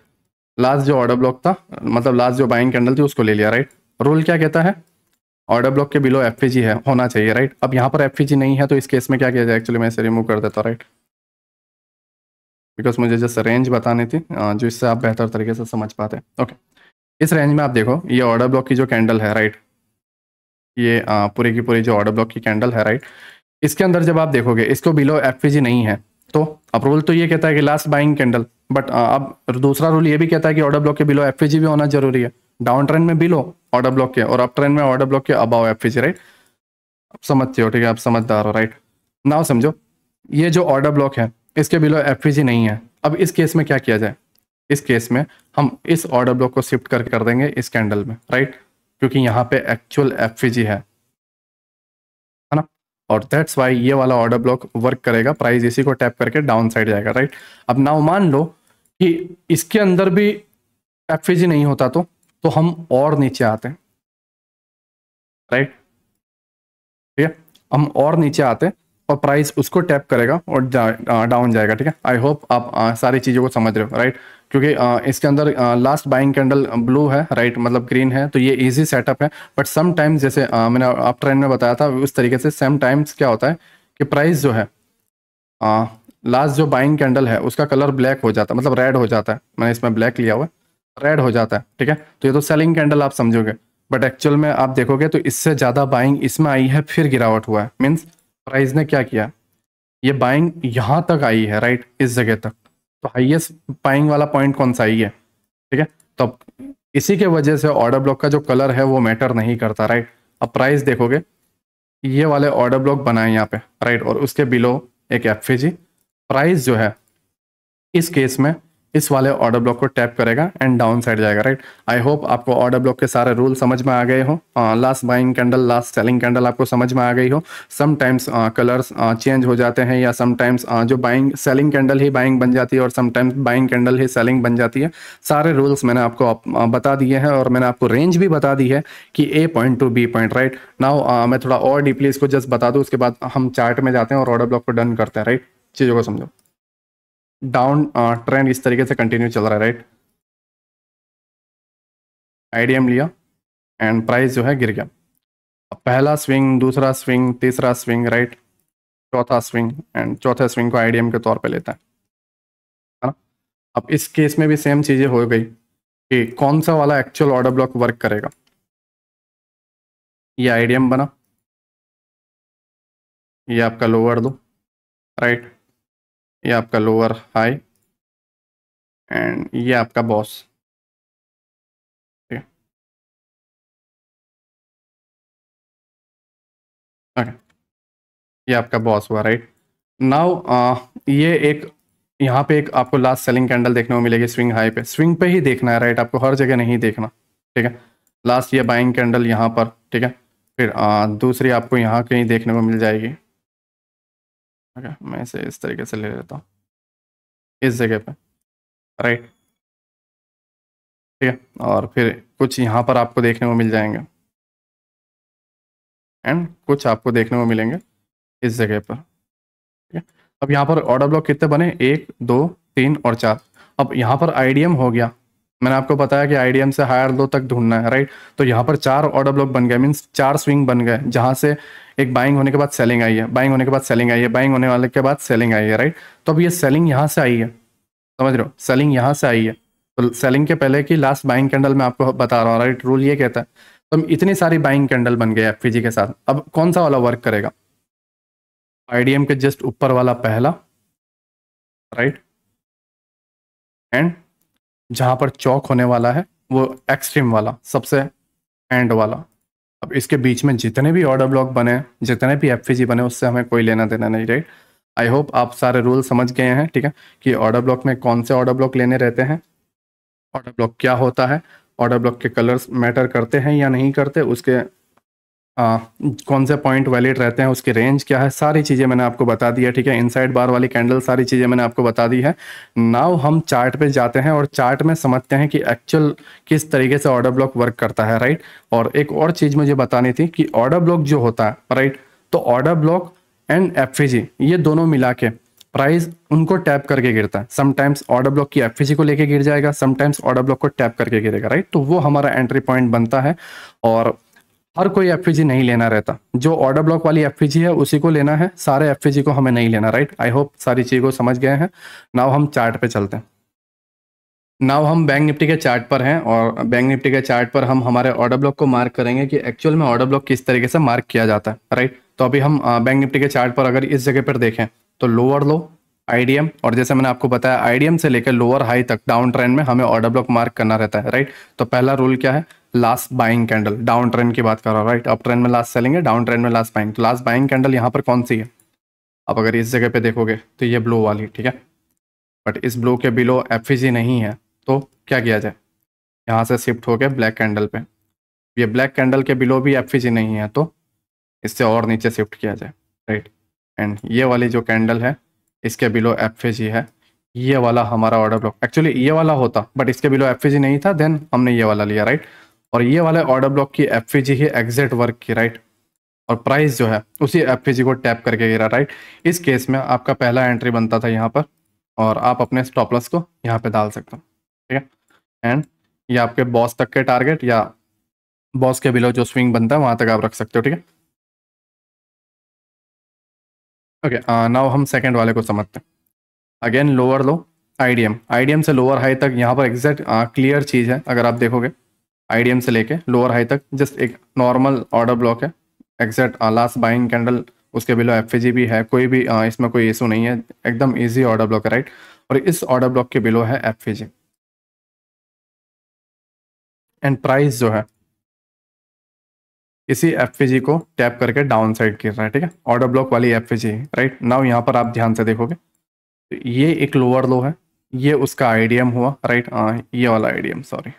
लास्ट जो ऑर्डर ब्लॉक था मतलब लास्ट जो बाइंग कैंडल थी उसको ले लिया राइट रूल क्या कहता है ऑर्डर ब्लॉक के बिलो एफ है होना चाहिए राइट अब यहाँ पर एफ नहीं है तो इस केस में क्या किया जाए एक्चुअली मैं इसे रिमूव कर देता हूँ राइट बिकॉज मुझे जस्ट रेंज बतानी थी uh, जो इससे आप बेहतर तरीके से समझ पाते ओके okay. इस रेंज में आप देखो ये ऑर्डर ब्लॉक की जो कैंडल है राइट ये पूरी पूरे की पूरी जो ऑर्डर ब्लॉक की कैंडल है राइट इसके अंदर जब आप देखोगे इसको बिलो एफ नहीं है तो अप्रूवल तो ये कहता है कि लास्ट बाइंग कैंडल बट अब दूसरा रूल ये भी कहता है कि ऑर्डर ब्लॉक के बिलो एफ भी होना जरूरी है डाउन ट्रेंड में बिलो ऑर्डर ब्लॉक के और अप ट्रेंड में ऑर्डर ब्लॉक के अबाव एफ राइट आप समझते हो ठीक है आप समझदार हो राइट नाव समझो ये जो ऑर्डर ब्लॉक है इसके बिलो एफ नहीं है अब इस केस में क्या किया जाए इस केस में हम इस ऑर्डर ब्लॉक को शिफ्ट करके कर देंगे इस कैंडल में राइट क्योंकि यहाँ पे एक्चुअल एफ है है ना और दैट्स वाई ये वाला ऑर्डर ब्लॉक वर्क करेगा प्राइस इसी को टैप करके डाउन साइड जाएगा राइट अब नाउ मान लो कि इसके अंदर भी एफ नहीं होता तो तो हम और नीचे आते हैं राइट ठीक है हम और नीचे आते हैं और प्राइस उसको टैप करेगा और डाउन जाएगा ठीक है आई होप आप आ, सारी चीज़ों को समझ रहे हो राइट क्योंकि आ, इसके अंदर आ, लास्ट बाइंग कैंडल ब्लू है राइट मतलब ग्रीन है तो ये इजी सेटअप है बट सम टाइम्स जैसे आ, मैंने आप ट्रेंड में बताया था उस तरीके से सेम टाइम्स क्या होता है कि प्राइस जो है लास्ट जो बाइंग कैंडल है उसका कलर ब्लैक हो जाता है मतलब रेड हो जाता है मैंने इसमें ब्लैक लिया हुआ रेड हो जाता है ठीक है तो ये तो सेलिंग कैंडल आप समझोगे बट एक्चुअल में आप देखोगे तो इससे ज़्यादा बाइंग इसमें आई है फिर गिरावट हुआ है मीन्स प्राइस ने क्या किया ये बाइंग यहाँ तक आई है राइट इस जगह तक तो हाईएस्ट बाइंग वाला पॉइंट कौन सा आई है ठीक है तो अब इसी के वजह से ऑर्डर ब्लॉक का जो कलर है वो मैटर नहीं करता राइट अब प्राइस देखोगे ये वाले ऑर्डर ब्लॉक बनाए यहाँ पे राइट और उसके बिलो एक एफ प्राइस जो है इस केस में इस वाले ऑर्डर ब्लॉक को टैप करेगा एंड डाउन साइड जाएगा राइट आई होप आपको ऑर्डर ब्लॉक के सारे रूल समझ में आ गए हो last buying candle last selling candle आपको समझ में आ गई हो समटाइम्स कलर्स चेंज हो जाते हैं या समटाइम्स जो बाइंग सेलिंग कैंडल ही बाइंग बन जाती है और समटाइम्स बाइंग कैंडल ही सेलिंग बन जाती है सारे रूल्स मैंने आपको बता दिए हैं और मैंने आपको रेंज भी बता दी है कि A point to B point right now मैं थोड़ा और डीपली इसको जस्ट बता दूँ उसके बाद हम चार्ट में जाते हैं और ऑर्डर ब्लॉक को डन करते हैं राइट चीज़ों को समझो डाउन ट्रेंड uh, इस तरीके से कंटिन्यू चल रहा है राइट आईडीएम लिया एंड प्राइस जो है गिर गया अब पहला स्विंग दूसरा स्विंग तीसरा स्विंग राइट चौथा स्विंग एंड चौथे स्विंग को आईडीएम के तौर पे लेता है है ना अब इस केस में भी सेम चीज़ें हो गई कि कौन सा वाला एक्चुअल ऑर्डर ब्लॉक वर्क करेगा ये आईडीएम बना ये आपका लोअर दो राइट ये आपका लोअर हाई एंड ये आपका बॉस है ये आपका बॉस हुआ राइट नाउ ये एक यहाँ पे एक आपको लास्ट सेलिंग कैंडल देखने को मिलेगी स्विंग हाई पे स्विंग पे ही देखना है राइट आपको हर जगह नहीं देखना ठीक है लास्ट ये बाइंग कैंडल यहाँ पर ठीक है फिर आ, दूसरी आपको यहाँ कहीं देखने को मिल जाएगी ओके मैं इसे इस तरीके से ले लेता हूँ इस जगह पे राइट ठीक है और फिर कुछ यहाँ पर आपको देखने को मिल जाएंगे एंड कुछ आपको देखने को मिलेंगे इस जगह पर ठीक है अब यहाँ पर ऑर्डर ब्लॉक कितने बने एक दो तीन और चार अब यहाँ पर आईडीएम हो गया मैंने आपको बताया कि आईडीएम से हायर लो तक ढूंढना है राइट तो यहाँ पर चार ऑर्डर ब्लॉक बन गए मीन्स चार स्विंग बन गए जहाँ से एक बाइंग होने के बाद सेलिंग आई है बाइंग होने के बाद सेलिंग आई है बाइंग होने वाले के बाद सेलिंग आई है राइट तो अब ये सेलिंग यहाँ से आई है समझ रहे हो सेलिंग यहाँ से आई है तो सेलिंग के पहले की लास्ट बाइंग कैंडल मैं आपको बता रहा हूँ राइट रूल ये कहता है तो इतनी सारी बाइंग कैंडल बन गए एफ के साथ अब कौन सा वाला वर्क करेगा आईडीएम के जस्ट ऊपर वाला पहला राइट एंड जहाँ पर चौक होने वाला है वो एक्सट्रीम वाला सबसे एंड वाला अब इसके बीच में जितने भी ऑर्डर ब्लॉक बने जितने भी एफ बने उससे हमें कोई लेना देना नहीं राइट आई होप आप सारे रूल समझ गए हैं ठीक है कि ऑर्डर ब्लॉक में कौन से ऑर्डर ब्लॉक लेने रहते हैं ऑर्डर ब्लॉक क्या होता है ऑर्डर ब्लॉक के कलर्स मैटर करते हैं या नहीं करते उसके आ, कौन से पॉइंट वैलिड रहते हैं उसकी रेंज क्या है सारी चीज़ें मैंने आपको बता दी है ठीक है इनसाइड बार वाली कैंडल सारी चीज़ें मैंने आपको बता दी है नाव हम चार्ट पे जाते हैं और चार्ट में समझते हैं कि एक्चुअल किस तरीके से ऑर्डर ब्लॉक वर्क करता है राइट और एक और चीज़ मुझे बतानी थी कि ऑर्डर ब्लॉक जो होता है राइट तो ऑर्डर ब्लॉक एंड एफ ये दोनों मिला के प्राइस उनको टैप करके गिरता है समटाइम्स ऑर्डर ब्लॉक की एफ को लेके गिर जाएगा समटाइम्स ऑर्डर ब्लॉक को टैप करके गिरेगा राइट तो वो हमारा एंट्री पॉइंट बनता है और हर कोई एफ नहीं लेना रहता जो ऑर्डर ब्लॉक वाली एफ है उसी को लेना है सारे एफ को हमें नहीं लेना राइट आई होप सारी चीज़ को समझ गए हैं नाव हम चार्ट पे चलते हैं नाव हम बैंक निफ्टी के चार्ट पर हैं और बैंक निफ्टी के चार्ट पर हम हमारे ऑर्डर ब्लॉक को मार्क करेंगे कि एक्चुअल में ऑर्डर ब्लॉक किस तरीके से मार्क किया जाता है राइट तो अभी हम बैंक निफ्टी के चार्ट पर अगर इस जगह पर देखें तो लोअर लो आईडीएम और जैसे मैंने आपको बताया आईडीएम से लेकर लोअर हाई तक डाउन ट्रेंड में हमें ऑर्डर ब्लॉक मार्क करना रहता है राइट तो पहला रूल क्या है last buying candle down trend की बात कर रहा हूँ राइट अप ट्रेंड में लास्ट सेलिंग है डाउन ट्रेंड में लास्ट बाइंग तो लास्ट बाइंग कैंडल यहाँ पर कौन सी है अब अगर इस जगह पे देखोगे तो ये ब्लू वाली ठीक है बट इस ब्लू के बिलो एफ e नहीं है तो क्या किया जाए यहाँ से शिफ्ट हो गया ब्लैक कैंडल पे ये ब्लैक कैंडल के बिलो भी एफ e नहीं है तो इससे और नीचे शिफ्ट किया जाए राइट एंड ये वाली जो कैंडल है इसके बिलो एफ e है ये वाला हमारा ऑर्डर ब्लॉक एक्चुअली ये वाला होता बट इसके बिलो एफ नहीं था देन हमने ये वाला लिया राइट right? और ये वाला ऑर्डर ब्लॉक की एफ है एग्जैक्ट वर्क की राइट और प्राइस जो है उसी एफ को टैप करके गिरा राइट इस केस में आपका पहला एंट्री बनता था यहाँ पर और आप अपने स्टॉपलस को यहाँ पे डाल सकते हो ठीक है एंड या आपके बॉस तक के टारगेट या बॉस के बिलो जो स्विंग बनता है वहाँ तक आप रख सकते हो ठीक है ओके नाउ uh, हम सेकेंड वाले को समझते हैं again lower low IDM IDM से लोअर हाई तक यहाँ पर एग्जैक्ट क्लियर uh, चीज़ है अगर आप देखोगे आईडीएम से लेके लोअर हाई तक जस्ट एक नॉर्मल ऑर्डर ब्लॉक है एग्जैक्ट लास्ट बाइंग कैंडल उसके बिलो एफ भी है कोई भी आ, uh, इसमें कोई इशू नहीं है एकदम ईजी ऑर्डर ब्लॉक है राइट और इस ऑर्डर ब्लॉक के बिलो है एफ एंड प्राइस जो है इसी एफ को टैप करके डाउन साइड कर रहा है ठीक है ऑर्डर ब्लॉक वाली एफ राइट नाउ यहाँ पर आप ध्यान से देखोगे तो ये एक लोअर लो है ये उसका आईडीएम हुआ राइट आ, uh, ये वाला आईडीएम सॉरी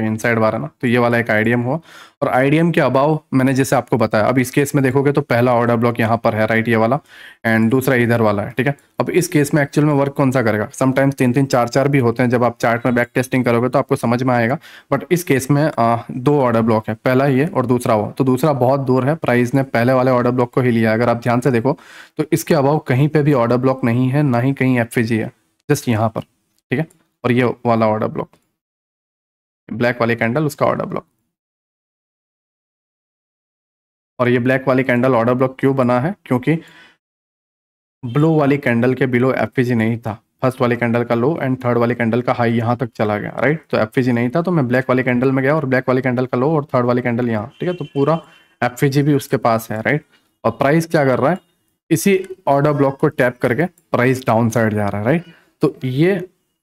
इन साइड वाला ना तो ये वाला एक आईडीएम हुआ और आईडीएम के अबाव मैंने जैसे आपको बताया अब इस केस में देखोगे तो पहला ऑर्डर ब्लॉक यहाँ पर है राइट ये वाला एंड दूसरा इधर वाला है ठीक है अब इस केस में एक्चुअल में वर्क कौन सा करेगा समटाइम्स तीन तीन चार चार भी होते हैं जब आप चार्ट में बैक टेस्टिंग करोगे तो आपको समझ में आएगा बट इस केस में आ, दो ऑर्डर ब्लॉक है पहला ये और दूसरा वो तो दूसरा बहुत दूर है प्राइस ने पहले वाले ऑर्डर ब्लॉक को ही लिया अगर आप ध्यान से देखो तो इसके अबाव कहीं पर भी ऑर्डर ब्लॉक नहीं है ना ही कहीं एफ है जस्ट यहाँ पर ठीक है और ये वाला ऑर्डर ब्लॉक ब्लैक वाली कैंडल उसका ऑर्डर ब्लॉक और ये ब्लैक वाली कैंडल ऑर्डर ब्लॉक क्यों बना है क्योंकि ब्लू वाली कैंडल के बिलो एफ e नहीं था फर्स्ट वाली कैंडल का लो एंड थर्ड वाली कैंडल का हाई यहाँ तक चला गया राइट तो एफ e नहीं था तो मैं ब्लैक वाली कैंडल में गया और ब्लैक वाली कैंडल का लो और थर्ड वाली कैंडल यहाँ ठीक है तो पूरा एफ e भी उसके पास है राइट और प्राइस क्या कर रहा है इसी ऑर्डर ब्लॉक को टैप करके प्राइस डाउन साइड जा रहा है राइट तो ये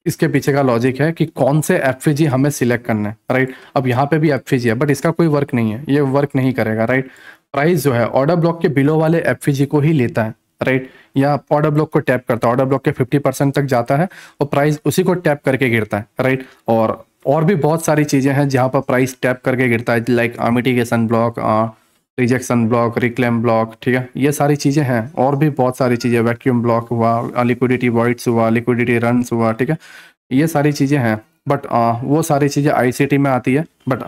इसके पीछे का लॉजिक है कि कौन से एफ हमें सिलेक्ट करना है राइट अब यहाँ पे भी एफ है बट इसका कोई वर्क नहीं है ये वर्क नहीं करेगा राइट प्राइस जो है ऑर्डर ब्लॉक के बिलो वाले एफ को ही लेता है राइट या ऑर्डर ब्लॉक को टैप करता है ऑर्डर ब्लॉक के फिफ्टी तक जाता है और प्राइस उसी को टैप करके गिरता है राइट और और भी बहुत सारी चीज़ें हैं जहां पर प्राइस टैप करके गिरता है लाइक अमिटी block rejection block reclaim block ठीक है ये सारी चीज़ें हैं और भी बहुत सारी चीज़ें वैक्यूम ब्लॉक हुआ लिक्विडिटी वॉइड्स हुआ लिक्विडिटी रन हुआ ठीक है ये सारी चीज़ें हैं बट वो सारी चीज़ें आईसीटी में आती है बट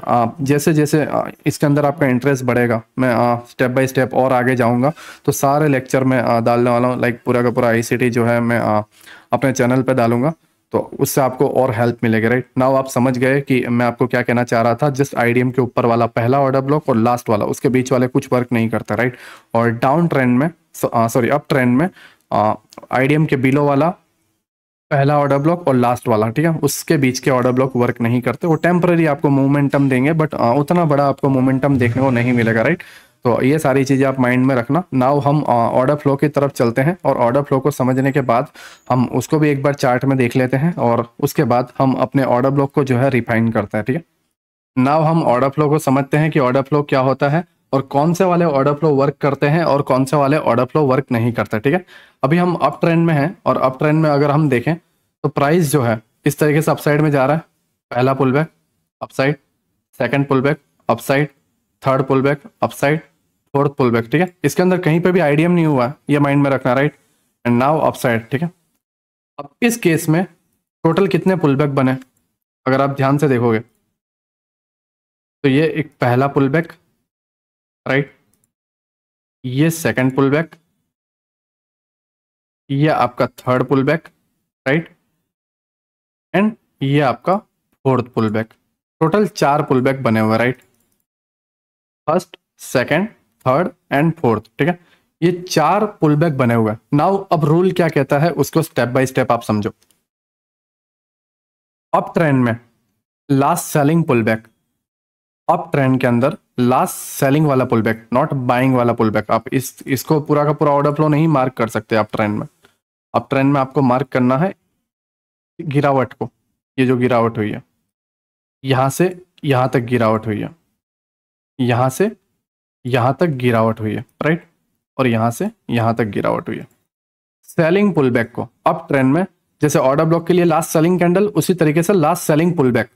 जैसे जैसे इसके अंदर आपका इंटरेस्ट बढ़ेगा मैं स्टेप बाय स्टेप और आगे जाऊंगा तो सारे लेक्चर में डालने वाला हूँ लाइक पूरा का पूरा आईसीटी जो है मैं अपने चैनल पे डालूंगा तो उससे आपको और हेल्प मिलेगी राइट नाउ आप समझ गए कि मैं आपको क्या कहना चाह रहा था जस्ट आईडीएम के ऊपर वाला पहला ऑर्डर ब्लॉक और लास्ट वाला उसके बीच वाले कुछ वर्क नहीं करता राइट और डाउन ट्रेंड में सॉरी अप ट्रेंड में आईडीएम uh, के बिलो वाला पहला ऑर्डर ब्लॉक और लास्ट वाला ठीक है उसके बीच के ऑर्डर ब्लॉक वर्क नहीं करते वो टेम्पररी आपको मोमेंटम देंगे बट uh, उतना बड़ा आपको मोमेंटम देखने को नहीं मिलेगा राइट तो ये सारी चीज़ें आप माइंड में रखना नाव हम ऑर्डर फ्लो की तरफ चलते हैं और ऑर्डर फ्लो को समझने के बाद हम उसको भी एक बार चार्ट में देख लेते हैं और उसके बाद हम अपने ऑर्डर ब्लॉक को जो है रिफाइन करते हैं ठीक है नाव हम ऑर्डर फ्लो को समझते हैं कि ऑर्डर फ्लो क्या होता है और कौन से वाले ऑर्डर फ्लो वर्क करते हैं और कौन से वाले ऑर्डर फ्लो वर्क नहीं करते ठीक है अभी हम अप ट्रेंड में हैं और अप ट्रेंड में अगर हम देखें तो प्राइस जो है इस तरीके से अपसाइड में जा रहा है पहला pull back upside second pull back upside third pull back upside fourth pull back ठीक है इसके अंदर कहीं पे भी आईडीएम नहीं हुआ ये माइंड में रखना राइट एंड नाउ अपसाइड ठीक है अब इस केस में टोटल कितने पुल बैक बने अगर आप ध्यान से देखोगे तो ये एक पहला पुल बैक राइट ये सेकंड पुल बैक ये आपका third pull back right and ये आपका फोर्थ पुल बैक टोटल चार पुल बैक बने हुए right first second third and fourth ठीक है ये चार पुल बैक बने हुए हैं नाउ अब रूल क्या कहता है उसको स्टेप बाय स्टेप आप समझो अप ट्रेंड में last selling pull back up trend के अंदर लास्ट सेलिंग वाला पुल बैक नॉट बाइंग वाला पुल बैक आप इस इसको पूरा का पूरा ऑर्डर फ्लो नहीं मार्क कर सकते अप ट्रेंड में अप ट्रेंड में आपको मार्क करना है गिरावट को ये जो गिरावट हुई है यहां से यहां तक गिरावट हुई है यहां से यहाँ तक गिरावट हुई है राइट और यहाँ से यहाँ तक गिरावट हुई है सेलिंग पुल बैक को अप ट्रेंड में जैसे ऑर्डर ब्लॉक के लिए लास्ट सेलिंग कैंडल उसी तरीके से last selling pull back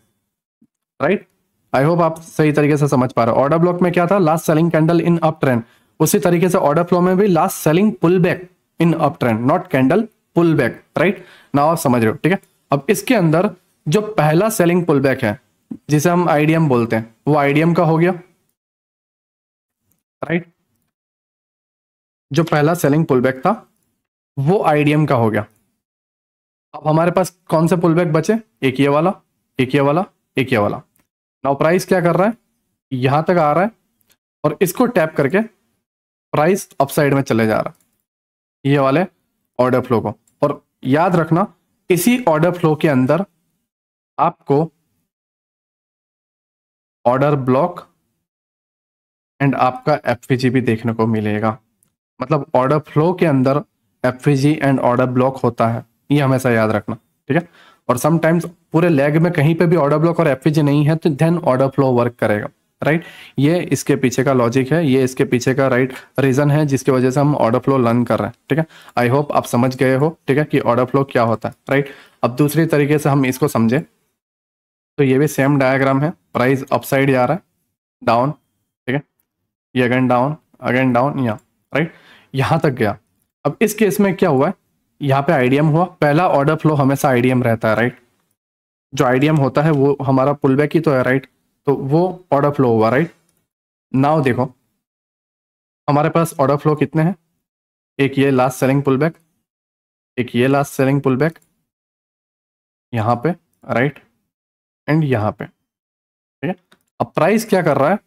right I hope आप सही तरीके से समझ पा रहे हो ऑर्डर ब्लॉक में क्या था last selling candle in up trend उसी तरीके से ऑर्डर फ्लो में भी last selling pull back in up trend not candle pull back right ना आप समझ रहे हो ठीक है अब इसके अंदर जो पहला सेलिंग पुल बैक है जिसे हम आईडीएम बोलते हैं वो आईडीएम का हो गया राइट जो पहला सेलिंग पुलबैक था वो आईडीएम का हो गया अब हमारे पास कौन से पुलबैक बचे एक ये वाला एक ये वाला एक ये वाला नाउ प्राइस क्या कर रहा है यहां तक आ रहा है और इसको टैप करके प्राइस अपसाइड में चले जा रहा है ये वाले ऑर्डर फ्लो को और याद रखना इसी ऑर्डर फ्लो के अंदर आपको ऑर्डर ब्लॉक एंड आपका एफ भी देखने को मिलेगा मतलब ऑर्डर फ्लो के अंदर एफ एंड ऑर्डर ब्लॉक होता है ये हमेशा याद रखना ठीक है और समटाइम्स पूरे लेग में कहीं पे भी ऑर्डर ब्लॉक और एफ नहीं है तो देन ऑर्डर फ्लो वर्क करेगा राइट ये इसके पीछे का लॉजिक है ये इसके पीछे का राइट रीजन है जिसकी वजह से हम ऑर्डर फ्लो लर्न कर रहे हैं ठीक है आई होप आप समझ गए हो ठीक है कि ऑर्डर फ्लो क्या होता है राइट अब दूसरी तरीके से हम इसको समझे तो ये भी सेम डायग्राम है प्राइस अपसाइड जा रहा है डाउन ये अगेन डाउन अगेन डाउन यहाँ राइट यहाँ तक गया अब इस केस में क्या हुआ है यहाँ पे आईडीएम हुआ पहला ऑर्डर फ्लो हमेशा आईडीएम रहता है राइट जो आईडीएम होता है वो हमारा पुल बैक ही तो है राइट तो वो ऑर्डर फ्लो हुआ राइट नाव देखो हमारे पास ऑर्डर फ्लो कितने हैं एक ये लास्ट सेलिंग पुल बैक एक ये लास्ट सेलिंग पुल बैक यहाँ पे राइट एंड यहाँ पे ठीक है अब प्राइस क्या कर रहा है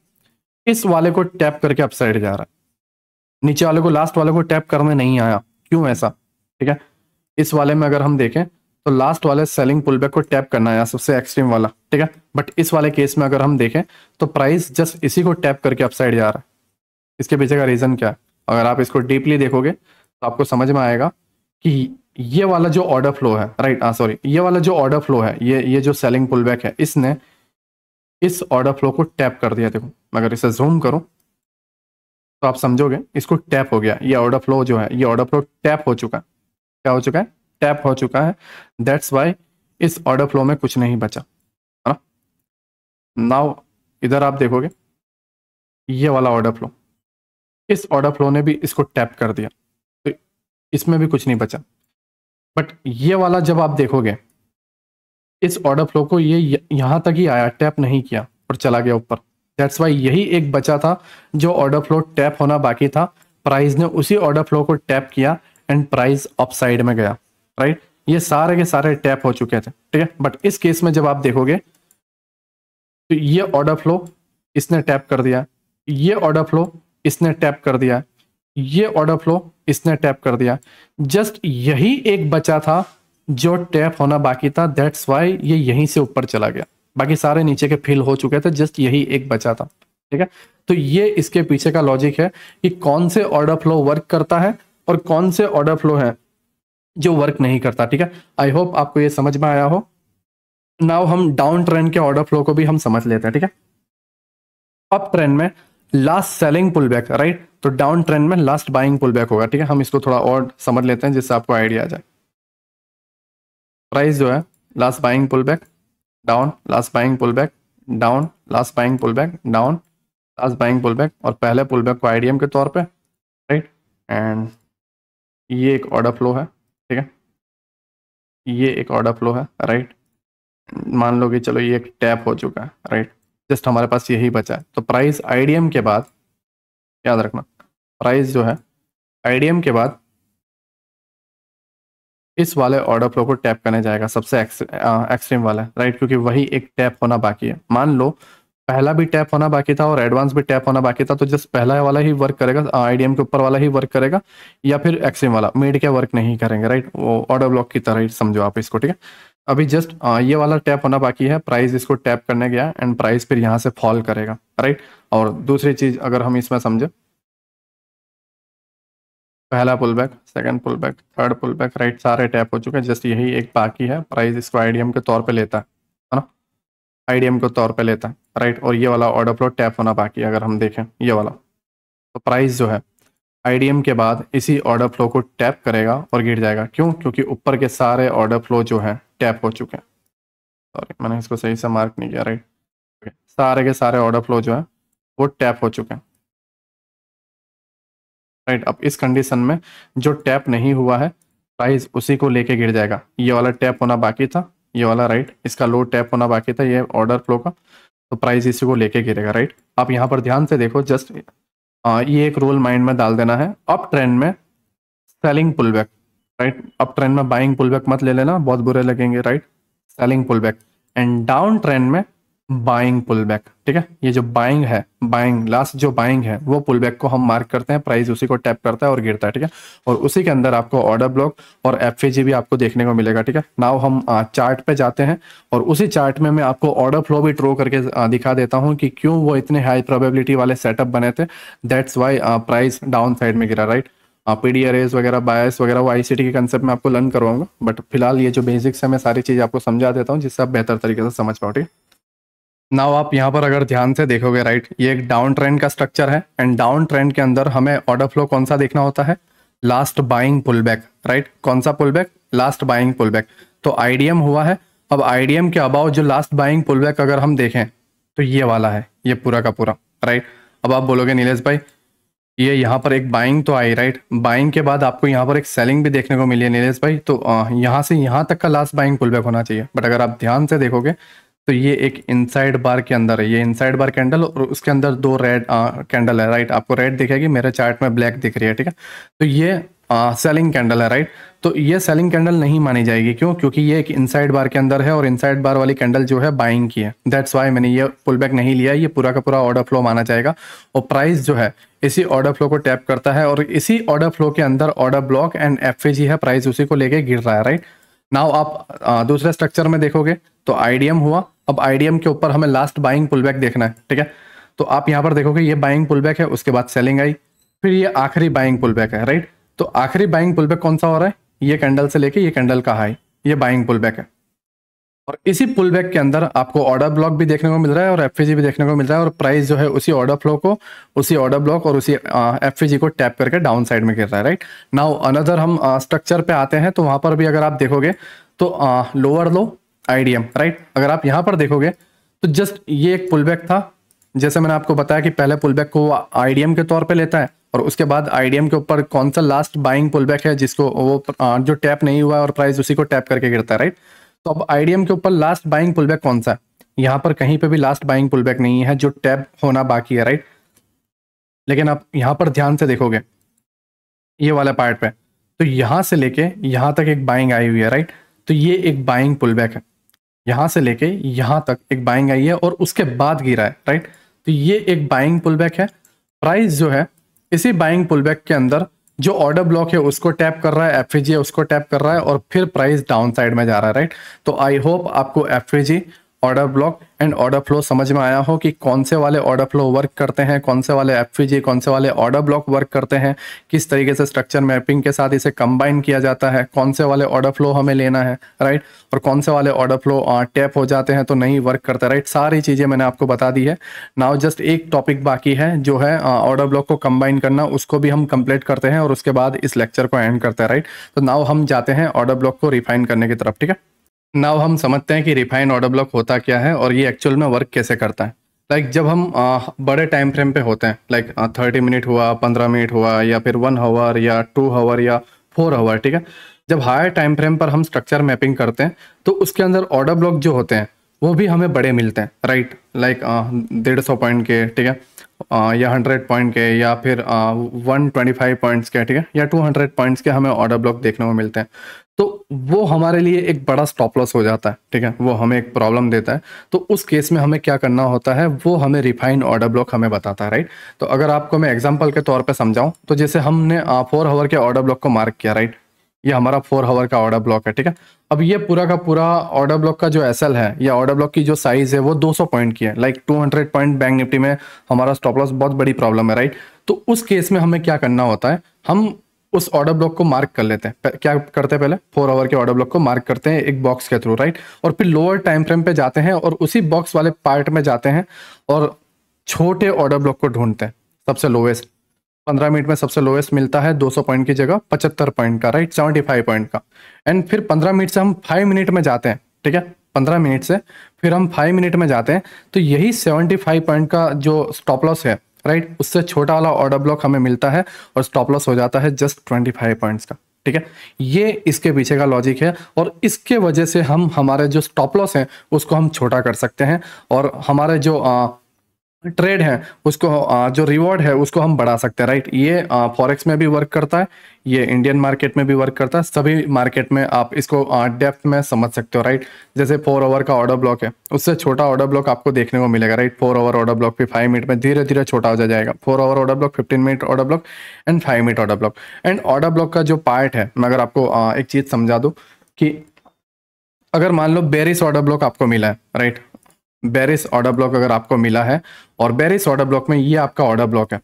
इस वाले को टैप करके अप साइड जा रहा है नीचे वाले को लास्ट वाले को टैप करने नहीं आया क्यों ऐसा ठीक है इस वाले में अगर हम देखें तो लास्ट वाले सेलिंग पुलबैक को टैप करना है सबसे एक्सट्रीम वाला ठीक है बट इस वाले केस में अगर हम देखें तो प्राइस जस्ट इसी को टैप करके अपसाइड जा रहा है इसके पीछे का रीज़न क्या है अगर आप इसको डीपली देखोगे तो आपको समझ में आएगा कि ये वाला जो ऑर्डर फ्लो है राइट हाँ सॉरी ये वाला जो ऑर्डर फ्लो है ये ये जो सेलिंग पुलबैक है इसने इस ऑर्डर फ्लो को टैप कर दिया देखो अगर इसे जूम करो तो आप समझोगे इसको टैप हो गया ये ऑर्डर फ्लो जो है ये ऑर्डर फ्लो टैप हो चुका क्या हो चुका है टैप हो चुका है दैट्स वाई इस ऑर्डर फ्लो में कुछ नहीं बचा है ना नाव इधर आप देखोगे ये वाला ऑर्डर फ्लो इस ऑर्डर फ्लो ने भी इसको टैप कर दिया तो इसमें भी कुछ नहीं बचा बट ये वाला जब आप देखोगे इस ऑर्डर फ्लो को ये यहाँ तक ही आया टैप नहीं किया और चला गया ऊपर दैट्स वाई यही एक बचा था जो ऑर्डर फ्लो टैप होना बाकी था प्राइस ने उसी ऑर्डर फ्लो को टैप किया एंड प्राइस अप साइड में गया राइट ये सारे के सारे टैप हो चुके थे ठीक है बट इस केस में जब आप देखोगे तो ये ऑर्डर फ्लो इसने टैप कर दिया ये ऑर्डर फ्लो इसने टैप कर दिया ये ऑर्डर फ्लो इसने टैप कर दिया जस्ट यही एक बचा था जो टैप होना बाकी था दैट्स वाई ये यहीं से ऊपर चला गया बाकी सारे नीचे के फिल हो चुके थे जस्ट यही एक बचा था ठीक है तो ये इसके पीछे का लॉजिक है कि कौन से ऑर्डर फ्लो वर्क करता है और कौन से ऑर्डर फ्लो है जो वर्क नहीं करता ठीक है आई होप आपको ये समझ में आया हो नाउ हम डाउन ट्रेंड के ऑर्डर फ्लो को भी हम समझ लेते हैं ठीक है अप ट्रेंड में last selling pull back right तो डाउन ट्रेंड में लास्ट बाइंग पुल बैक होगा ठीक है हम इसको थोड़ा और समझ लेते हैं जिससे आपको आइडिया आ जाए प्राइस जो है last buying pull back down last buying pull back down last buying pull back down last buying pull back और पहले पुल बैक को आई के तौर पे राइट एंड ये एक ऑर्डर फ्लो है ठीक है ये एक ऑर्डर फ्लो है राइट मान लो कि चलो ये एक टैप हो चुका है राइट जस्ट हमारे पास यही बचा है तो प्राइस आई के बाद याद रखना प्राइस जो है आई के बाद इस वाले ऑर्डर फ्लो को टैप करने जाएगा सबसे एक्सट्रीम वाला राइट क्योंकि वही एक टैप होना बाकी है मान लो पहला भी टैप होना बाकी था और एडवांस भी टैप होना बाकी था तो जस्ट पहला वाला ही वर्क करेगा आईडीएम के ऊपर वाला ही वर्क करेगा या फिर एक्सिम वाला मेड के वर्क नहीं करेंगे राइट वो ऑर्डर ब्लॉक की तरह ही समझो आप इसको ठीक है अभी जस्ट ये वाला टैप होना बाकी है प्राइस इसको टैप करने गया एंड प्राइस फिर यहाँ से फॉल करेगा राइट और दूसरी चीज अगर हम इसमें समझे पहला pull back second pull back third pull back right सारे टैप हो चुके हैं जस्ट यही एक बाकी है प्राइस इसको आईडीएम के तौर पे लेता है है ना आईडीएम के तौर पे लेता है राइट और ये वाला ऑर्डर फ्लो टैप होना बाकी है अगर हम देखें ये वाला तो प्राइस जो है आईडीएम के बाद इसी ऑर्डर फ्लो को टैप करेगा और गिर जाएगा क्यों क्योंकि ऊपर के सारे ऑर्डर फ्लो जो है टैप हो चुके हैं सॉरी मैंने इसको सही से मार्क नहीं किया राइट सारे के सारे ऑर्डर फ्लो जो है वो टैप हो चुके हैं राइट अब इस कंडीशन में जो टैप नहीं हुआ है प्राइस उसी को लेके गिर जाएगा ये वाला टैप होना बाकी था ये वाला राइट इसका लो टैप होना बाकी था ये ऑर्डर फ्लो का तो प्राइस इसी को लेके गिरेगा राइट आप यहाँ पर ध्यान से देखो जस्ट ये एक रूल माइंड में डाल देना है अप ट्रेंड में selling pull back right up trend में बाइंग पुल बैक मत ले लेना बहुत बुरे लगेंगे right selling pull back and down trend में बाइंग पुल बैक ठीक है ये जो बाइंग है बाइंग लास्ट जो बाइंग है वो पुल बैक को हम मार्क करते हैं प्राइस उसी को टैप करता है और गिरता है ठीक है और उसी के अंदर आपको ऑर्डर ब्लॉक और एफ भी आपको देखने को मिलेगा ठीक है नाव हम चार्ट पे जाते हैं और उसी चार्ट में मैं आपको ऑर्डर फ्लो भी ड्रो करके दिखा देता हूँ कि क्यों वो इतने हाई प्रोबेबिलिटी वाले सेटअप बने थे that's why price down side में गिरा राइट पी एस वगैरह बायस वगैरह वो आई के कंसेप्ट में आपको लर्न करवाऊंगा बट फिलहाल ये जो बेसिक्स है मैं सारी चीज़ आपको समझा देता हूँ जिससे आप बेहतर तरीके से समझ पाओ ठीक है नाउ आप यहाँ पर अगर ध्यान से देखोगे राइट right, ये एक डाउन ट्रेंड का स्ट्रक्चर है एंड डाउन ट्रेंड के अंदर हमें ऑर्डर फ्लो कौन सा देखना होता है last buying pull back right कौन सा pull back last buying pull back तो आईडीएम हुआ है अब आईडीएम के अबाव जो लास्ट बाइंग पुल बैक अगर हम देखें तो ये वाला है ये पूरा का पूरा राइट अब आप बोलोगे नीलेश भाई ये यहाँ पर एक बाइंग तो आई राइट बाइंग के बाद आपको यहाँ पर एक सेलिंग भी देखने को मिली है नीलेश भाई तो यहाँ से यहाँ तक का लास्ट बाइंग पुल बैक होना चाहिए बट अगर आप ध्यान से देखोगे तो ये एक इनसाइड बार के अंदर है ये इनसाइड बार कैंडल और उसके अंदर दो रेड कैंडल है राइट आपको रेड दिखेगी मेरे चार्ट में ब्लैक दिख रही है ठीक है तो ये सेलिंग कैंडल है राइट तो ये सेलिंग कैंडल नहीं मानी जाएगी क्यों क्योंकि ये एक इनसाइड बार के अंदर है और इनसाइड बार वाली कैंडल जो है बाइंग की है दैट्स वाई मैंने ये पुल बैक नहीं लिया ये पूरा का पूरा ऑर्डर फ्लो माना जाएगा और प्राइस जो है इसी ऑर्डर फ्लो को टैप करता है और इसी ऑर्डर फ्लो के अंदर ऑर्डर ब्लॉक एंड एफ है प्राइस उसी को लेके गिर रहा है राइट नाउ आप दूसरे स्ट्रक्चर में देखोगे तो आईडीएम हुआ अब आईडीएम के ऊपर हमें लास्ट बाइंग पुल बैक देखना है ठीक है तो आप यहाँ पर देखोगे ये बाइंग पुल बैक है उसके बाद सेलिंग आई फिर ये आखिरी बाइंग पुल बैक है राइट तो आखिरी बाइंग पुल बैक कौन सा हो रहा है ये कैंडल से लेके ये कैंडल का हाई ये बाइंग पुल बैक है और इसी पुल बैक के अंदर आपको ऑर्डर ब्लॉक भी देखने को मिल रहा है और एफ भी देखने को मिल रहा है और प्राइस जो है उसी ऑर्डर फ्लो को उसी ऑर्डर ब्लॉक और उसी एफ को टैप करके डाउन साइड में गिर रहा है राइट नाउ अनदर हम स्ट्रक्चर पे आते हैं तो वहां पर भी अगर आप देखोगे तो लोअर लो आईडीएम राइट अगर आप यहां पर देखोगे तो जस्ट ये एक पुलबैक था जैसे मैंने आपको बताया कि पहले पुलबैक को आईडीएम के तौर पे लेता है और उसके बाद आईडीएम के ऊपर कौन सा लास्ट बाइंग पुलबैक है जिसको वो जो टैप नहीं हुआ है और प्राइस उसी को टैप करके गिरता है राइट तो अब आईडीएम के ऊपर लास्ट बाइंग पुलबैक कौन सा है यहाँ पर कहीं पे भी लास्ट बाइंग पुलबैक नहीं है जो टैप होना बाकी है राइट लेकिन आप यहाँ पर ध्यान से देखोगे ये वाला पार्ट पे तो यहां से लेके यहाँ तक एक बाइंग आई हुई है राइट तो ये एक बाइंग पुलबैक है यहाँ से लेके यहाँ तक एक बाइंग आई है और उसके बाद गिरा है राइट तो ये एक बाइंग पुल बैक है प्राइस जो है इसी बाइंग पुल बैक के अंदर जो ऑर्डर ब्लॉक है उसको टैप कर रहा है एफ उसको टैप कर रहा है और फिर प्राइस डाउन साइड में जा रहा है राइट तो आई होप आपको F order block and order flow समझ में आया हो कि कौन से वाले ऑर्डर फ्लो वर्क करते हैं कौन से वाले एफ कौन से वाले ऑर्डर ब्लॉक वर्क करते हैं किस तरीके से स्ट्रक्चर मैपिंग के साथ इसे कंबाइन किया जाता है कौन से वाले ऑर्डर फ्लो हमें लेना है राइट और कौन से वाले ऑर्डर फ्लो टैप हो जाते हैं तो नहीं वर्क करते राइट सारी चीज़ें मैंने आपको बता दी है नाउ जस्ट एक टॉपिक बाकी है जो है ऑर्डर ब्लॉक को कंबाइन करना उसको भी हम कंप्लीट करते हैं और उसके बाद इस लेक्चर को एंड करते हैं राइट तो नाव हम जाते हैं ऑर्डर ब्लॉक को रिफाइन करने की तरफ ठीक है नाव हम समझते हैं कि रिफाइन ऑर्डर ब्लॉक होता क्या है और ये एक्चुअल में वर्क कैसे करता है लाइक like, जब हम आ, बड़े टाइम फ्रेम पे होते हैं लाइक थर्टी मिनट हुआ पंद्रह मिनट हुआ या फिर वन आवर या टू आवर या फोर आवर ठीक है जब हायर टाइम फ्रेम पर हम स्ट्रक्चर मैपिंग करते हैं तो उसके अंदर ऑर्डर ब्लॉक जो होते हैं वो भी हमें बड़े मिलते हैं राइट लाइक डेढ़ सौ पॉइंट के ठीक है या हंड्रेड पॉइंट के या फिर वन ट्वेंटी फाइव पॉइंट्स के ठीक है या टू हंड्रेड पॉइंट्स के हमें ऑर्डर ब्लॉक देखने को मिलते हैं तो वो हमारे लिए एक बड़ा स्टॉप लॉस हो जाता है ठीक है वो हमें एक प्रॉब्लम देता है तो उस केस में हमें क्या करना होता है वो हमें रिफाइंड ऑर्डर ब्लॉक हमें बताता है राइट तो अगर आपको मैं एग्जांपल के तौर पे समझाऊं तो जैसे हमने फोर हावर के ऑर्डर ब्लॉक को मार्क किया राइट ये हमारा फोर हावर का ऑर्डर ब्लॉक है ठीक है अब ये पूरा का पूरा ऑर्डर ब्लॉक का जो एस है या ऑर्डर ब्लॉक की जो साइज है वो 200 पॉइंट की है like two 200 point bank Nifty में हमारा स्टॉप लॉस बहुत बड़ी प्रॉब्लम है राइट तो उस केस में हमें क्या करना होता है हम उस ऑर्डर ब्लॉक को मार्क कर लेते हैं क्या करते हैं पहले फोर आवर के ऑर्डर ब्लॉक को मार्क करते हैं एक बॉक्स के थ्रू राइट और फिर लोअर टाइम फ्रेम पे जाते हैं और उसी बॉक्स वाले पार्ट में जाते हैं और छोटे ऑर्डर ब्लॉक को ढूंढते हैं सबसे लोवेस्ट पंद्रह मिनट में सबसे लोवेस्ट मिलता है 200 पॉइंट की जगह 75 पॉइंट का राइट 75 पॉइंट का एंड फिर 15 मिनट से हम 5 मिनट में जाते हैं ठीक है 15 मिनट से फिर हम 5 मिनट में जाते हैं तो यही 75 पॉइंट का जो स्टॉप लॉस है राइट उससे छोटा वाला ऑर्डर ब्लॉक हमें मिलता है और स्टॉप लॉस हो जाता है जस्ट ट्वेंटी फाइव पॉइंट्स का ठीक है ये इसके पीछे का लॉजिक है और इसके वजह से हम हमारे जो स्टॉप लॉस हैं उसको हम छोटा कर सकते हैं और हमारे जो आ, ट्रेड है उसको जो रिवॉर्ड है उसको हम बढ़ा सकते हैं राइट ये फॉरेक्स में भी वर्क करता है ये इंडियन मार्केट में भी वर्क करता है सभी मार्केट में आप इसको डेप्थ में समझ सकते हो राइट जैसे फोर ओवर का ऑर्डर ब्लॉक है उससे छोटा ऑर्डर ब्लॉक आपको देखने को मिलेगा right four over order block फिर फाइव मिनट में धीरे धीरे छोटा हो जाएगा four over order block fifteen minute order block and five minute order block and order block का जो पार्ट है मैं अगर आपको एक चीज़ समझा दू कि अगर मान लो बेरिस ऑर्डर ब्लॉक आपको मिला है राइट बेरिस ऑर्डर ब्लॉक अगर आपको मिला है और बेरिस ऑर्डर ब्लॉक में ये आपका ऑर्डर ब्लॉक है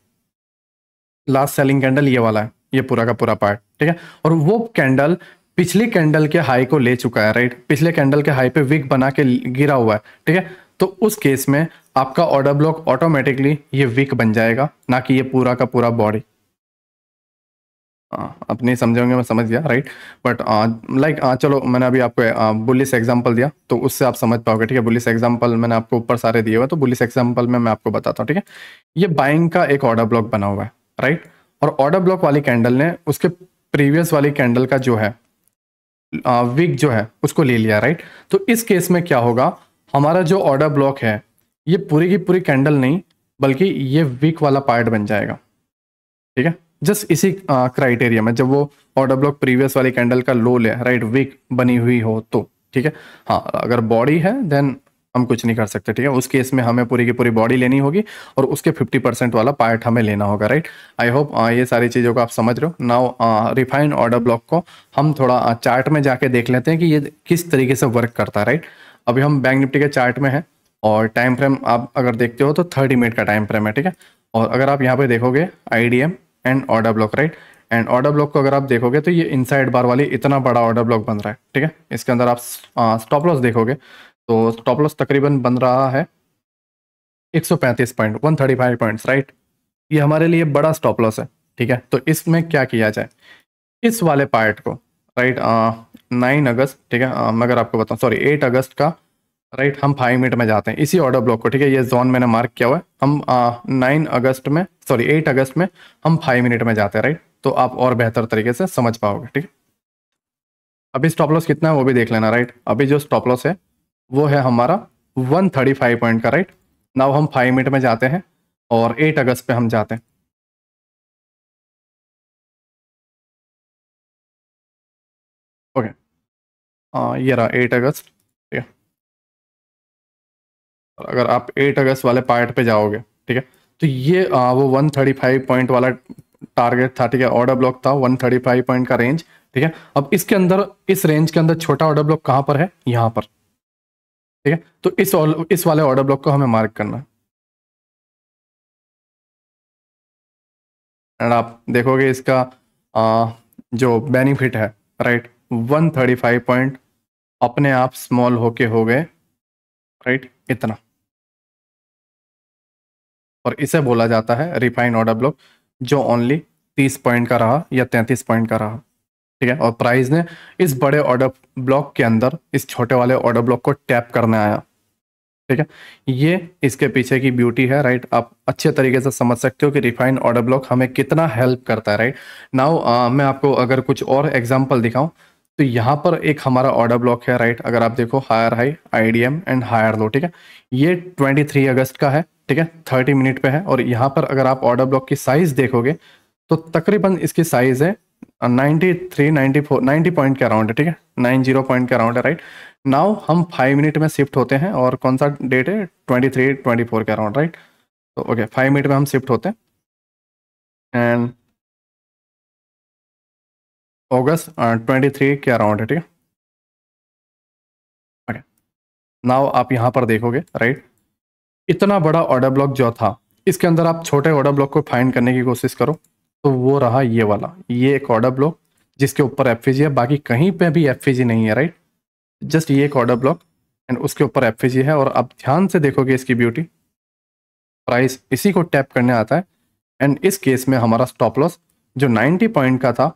लास्ट सेलिंग कैंडल ये वाला है ये पूरा का पूरा पार्ट ठीक है और वो कैंडल पिछले कैंडल के हाई को ले चुका है राइट पिछले कैंडल के हाई पे विक बना के गिरा हुआ है ठीक है तो उस केस में आपका ऑर्डर ब्लॉक ऑटोमेटिकली ये विक बन जाएगा ना कि ये पूरा का पूरा बॉडी हाँ, अपने समझे होंगे मैं समझ गया राइट बट लाइक चलो मैंने अभी आपको बुलिस एग्जांपल दिया तो उससे आप समझ पाओगे ठीक है बुलिस एग्जांपल मैंने आपको ऊपर सारे दिए हुए तो बुलिस एग्जांपल में मैं आपको बताता हूँ ठीक है ये बाइंग का एक ऑर्डर ब्लॉक बना हुआ है राइट और ऑर्डर ब्लॉक वाली कैंडल ने उसके प्रीवियस वाली कैंडल का जो है वीक जो है उसको ले लिया राइट तो इस केस में क्या होगा हमारा जो ऑर्डर ब्लॉक है ये पूरी की पूरी कैंडल नहीं बल्कि ये वीक वाला पार्ट बन जाएगा ठीक है जस्ट इसी क्राइटेरिया में जब वो ऑर्डर ब्लॉक प्रीवियस वाली कैंडल का लो ले राइट वीक बनी हुई हो तो ठीक है हाँ अगर बॉडी है देन हम कुछ नहीं कर सकते ठीक है उस केस में हमें पूरी की पूरी बॉडी लेनी होगी और उसके 50 परसेंट वाला पार्ट हमें लेना होगा राइट आई होप ये सारी चीज़ों को आप समझ रहे हो नाउ रिफाइंड ऑर्डर ब्लॉक को हम थोड़ा चार्ट में जाके देख लेते हैं कि ये किस तरीके से वर्क करता है राइट अभी हम बैंक निफ्टी के चार्ट में है और टाइम फ्रेम आप अगर देखते हो तो थर्टी मिनट का टाइम फ्रेम है ठीक है और अगर आप यहाँ पे देखोगे I and order block right and order block को अगर आप देखोगे तो ये इनसाइड बार वाली इतना बड़ा ऑर्डर ब्लॉक बन रहा है ठीक है इसके अंदर आप स्टॉप लॉस देखोगे तो स्टॉप लॉस तकरीबन बन रहा है 135 पॉइंट 135 पॉइंट्स राइट ये हमारे लिए बड़ा स्टॉप लॉस है ठीक है तो इसमें क्या किया जाए इस वाले पार्ट को राइट नाइन अगस्त ठीक है मगर आपको बताऊँ सॉरी एट अगस्त का राइट हम फाइव मिनट में जाते हैं इसी ऑर्डर ब्लॉक को ठीक है ये जोन मैंने मार्क किया हुआ है हम नाइन अगस्त में सॉरी एट अगस्त में हम फाइव मिनट में जाते हैं राइट तो आप और बेहतर तरीके से समझ पाओगे ठीक है अभी स्टॉप लॉस कितना है वो भी देख लेना राइट अभी जो स्टॉप लॉस है वो है हमारा वन थर्टी फाइव पॉइंट का राइट नाउ हम फाइव मिनट में जाते हैं और एट अगस्त पे हम जाते हैं ओके okay. ये रहा एट अगस्त अगर आप 8 अगस्त वाले पार्ट पे जाओगे ठीक है तो ये आ, वो 135 पॉइंट वाला टारगेट था ठीक है ऑर्डर ब्लॉक था 135 पॉइंट का रेंज ठीक है अब इसके अंदर इस रेंज के अंदर छोटा ऑर्डर ब्लॉक कहाँ पर है यहाँ पर ठीक है तो इस इस वाले ऑर्डर ब्लॉक को हमें मार्क करना है एंड आप देखोगे इसका आ, जो बेनिफिट है राइट 135 पॉइंट अपने आप स्मॉल होके हो गए राइट इतना और इसे बोला जाता है रिफाइंड ऑर्डर ब्लॉक जो ओनली तीस पॉइंट का रहा या तैंतीस पॉइंट का रहा ठीक है और प्राइस ने इस बड़े ऑर्डर ब्लॉक के अंदर इस छोटे वाले ऑर्डर ब्लॉक को टैप करने आया ठीक है ये इसके पीछे की ब्यूटी है राइट आप अच्छे तरीके से समझ सकते हो कि रिफाइंड ऑर्डर ब्लॉक हमें कितना हेल्प करता है राइट नाउ मैं आपको अगर कुछ और एग्जाम्पल दिखाऊं तो यहाँ पर एक हमारा ऑर्डर ब्लॉक है राइट अगर आप देखो higher high IDM and higher low ठीक है ये ट्वेंटी अगस्त का है ठीक है थर्टी मिनट पे है और यहाँ पर अगर आप ऑर्डर ब्लॉक की साइज देखोगे तो तकरीबन इसकी साइज है ninety three ninety four ninety point के अराउंड है ठीक है नाइन जीरो पॉइंट के अराउंड है राइट नाउ हम फाइव मिनट में शिफ्ट होते हैं और कौन सा डेट है ट्वेंटी थ्री ट्वेंटी फोर के अराउंड राइट तो ओके फाइव मिनट में हम शिफ्ट होते हैं एंड ऑगस्ट ट्वेंटी थ्री के अराउंड है ठीक है ओके नाव आप यहाँ पर देखोगे राइट इतना बड़ा ऑर्डर ब्लॉक जो था इसके अंदर आप छोटे ऑर्डर ब्लॉक को फाइंड करने की कोशिश करो तो वो रहा ये वाला ये एक ऑर्डर ब्लॉक जिसके ऊपर एफ है बाकी कहीं पे भी एफ नहीं है राइट जस्ट ये एक ऑर्डर ब्लॉक एंड उसके ऊपर एफ है और आप ध्यान से देखोगे इसकी ब्यूटी प्राइस इसी को टैप करने आता है एंड इस केस में हमारा स्टॉप लॉस जो 90 पॉइंट का था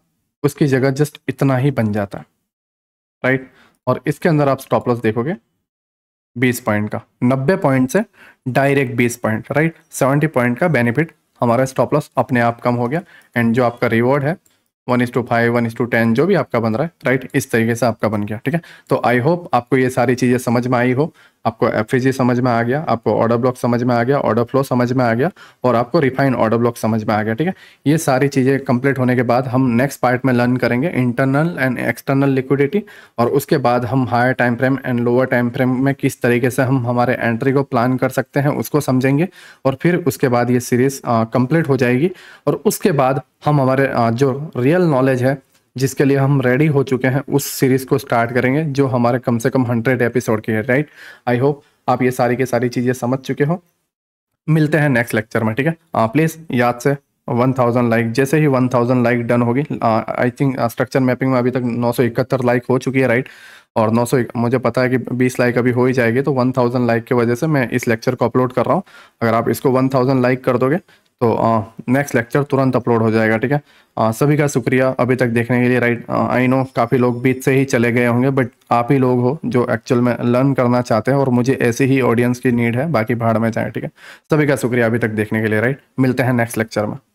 उसकी जगह जस्ट इतना ही बन जाता है राइट और इसके अंदर आप स्टॉप लॉस देखोगे बेस पॉइंट का 90 पॉइंट से direct base point right 70 point का बेनिफिट हमारा स्टॉप लॉस अपने आप कम हो गया एंड जो आपका रिवॉर्ड है one is to five one is to ten जो भी आपका बन रहा है राइट इस तरीके से आपका बन गया ठीक है तो आई होप आपको ये सारी चीज़ें समझ में आई हो आपको एफ समझ में आ गया आपको ऑर्डर ब्लॉक समझ में आ गया ऑर्डर फ्लो समझ में आ गया और आपको रिफाइन ऑर्डर ब्लॉक समझ में आ गया ठीक है ये सारी चीज़ें कंप्लीट होने के बाद हम नेक्स्ट पार्ट में लर्न करेंगे इंटरनल एंड एक्सटर्नल लिक्विडिटी और उसके बाद हम higher time frame and lower time frame में किस तरीके से हम हमारे एंट्री को प्लान कर सकते हैं उसको समझेंगे और फिर उसके बाद ये सीरीज़ कंप्लीट हो जाएगी और उसके बाद हम हमारे जो रियल नॉलेज है जिसके लिए हम रेडी हो चुके हैं उस सीरीज को स्टार्ट करेंगे जो हमारे कम से कम हंड्रेड एपिसोड की है राइट आई होप आप ये सारी के सारी चीज़ें समझ चुके हो मिलते हैं नेक्स्ट लेक्चर में ठीक है प्लीज़ याद से वन थाउजेंड लाइक जैसे ही वन थाउजेंड लाइक डन होगी आई थिंक स्ट्रक्चर मैपिंग में अभी तक नौ सौ इकहत्तर लाइक हो चुकी है राइट और 900 मुझे पता है कि 20 लाइक अभी हो ही जाएगी तो 1000 लाइक की वजह से मैं इस लेक्चर को अपलोड कर रहा हूँ अगर आप इसको 1000 लाइक कर दोगे तो नेक्स्ट लेक्चर तुरंत अपलोड हो जाएगा ठीक है आ, सभी का शुक्रिया अभी तक देखने के लिए राइट आई नो काफ़ी लोग बीच से ही चले गए होंगे बट आप ही लोग हो जो एक्चुअल में लर्न करना चाहते हैं और मुझे ऐसी ही ऑडियंस की नीड है बाकी भाड़ में जाए ठीक है सभी का शुक्रिया अभी तक देखने के लिए राइट मिलते हैं नेक्स्ट लेक्चर में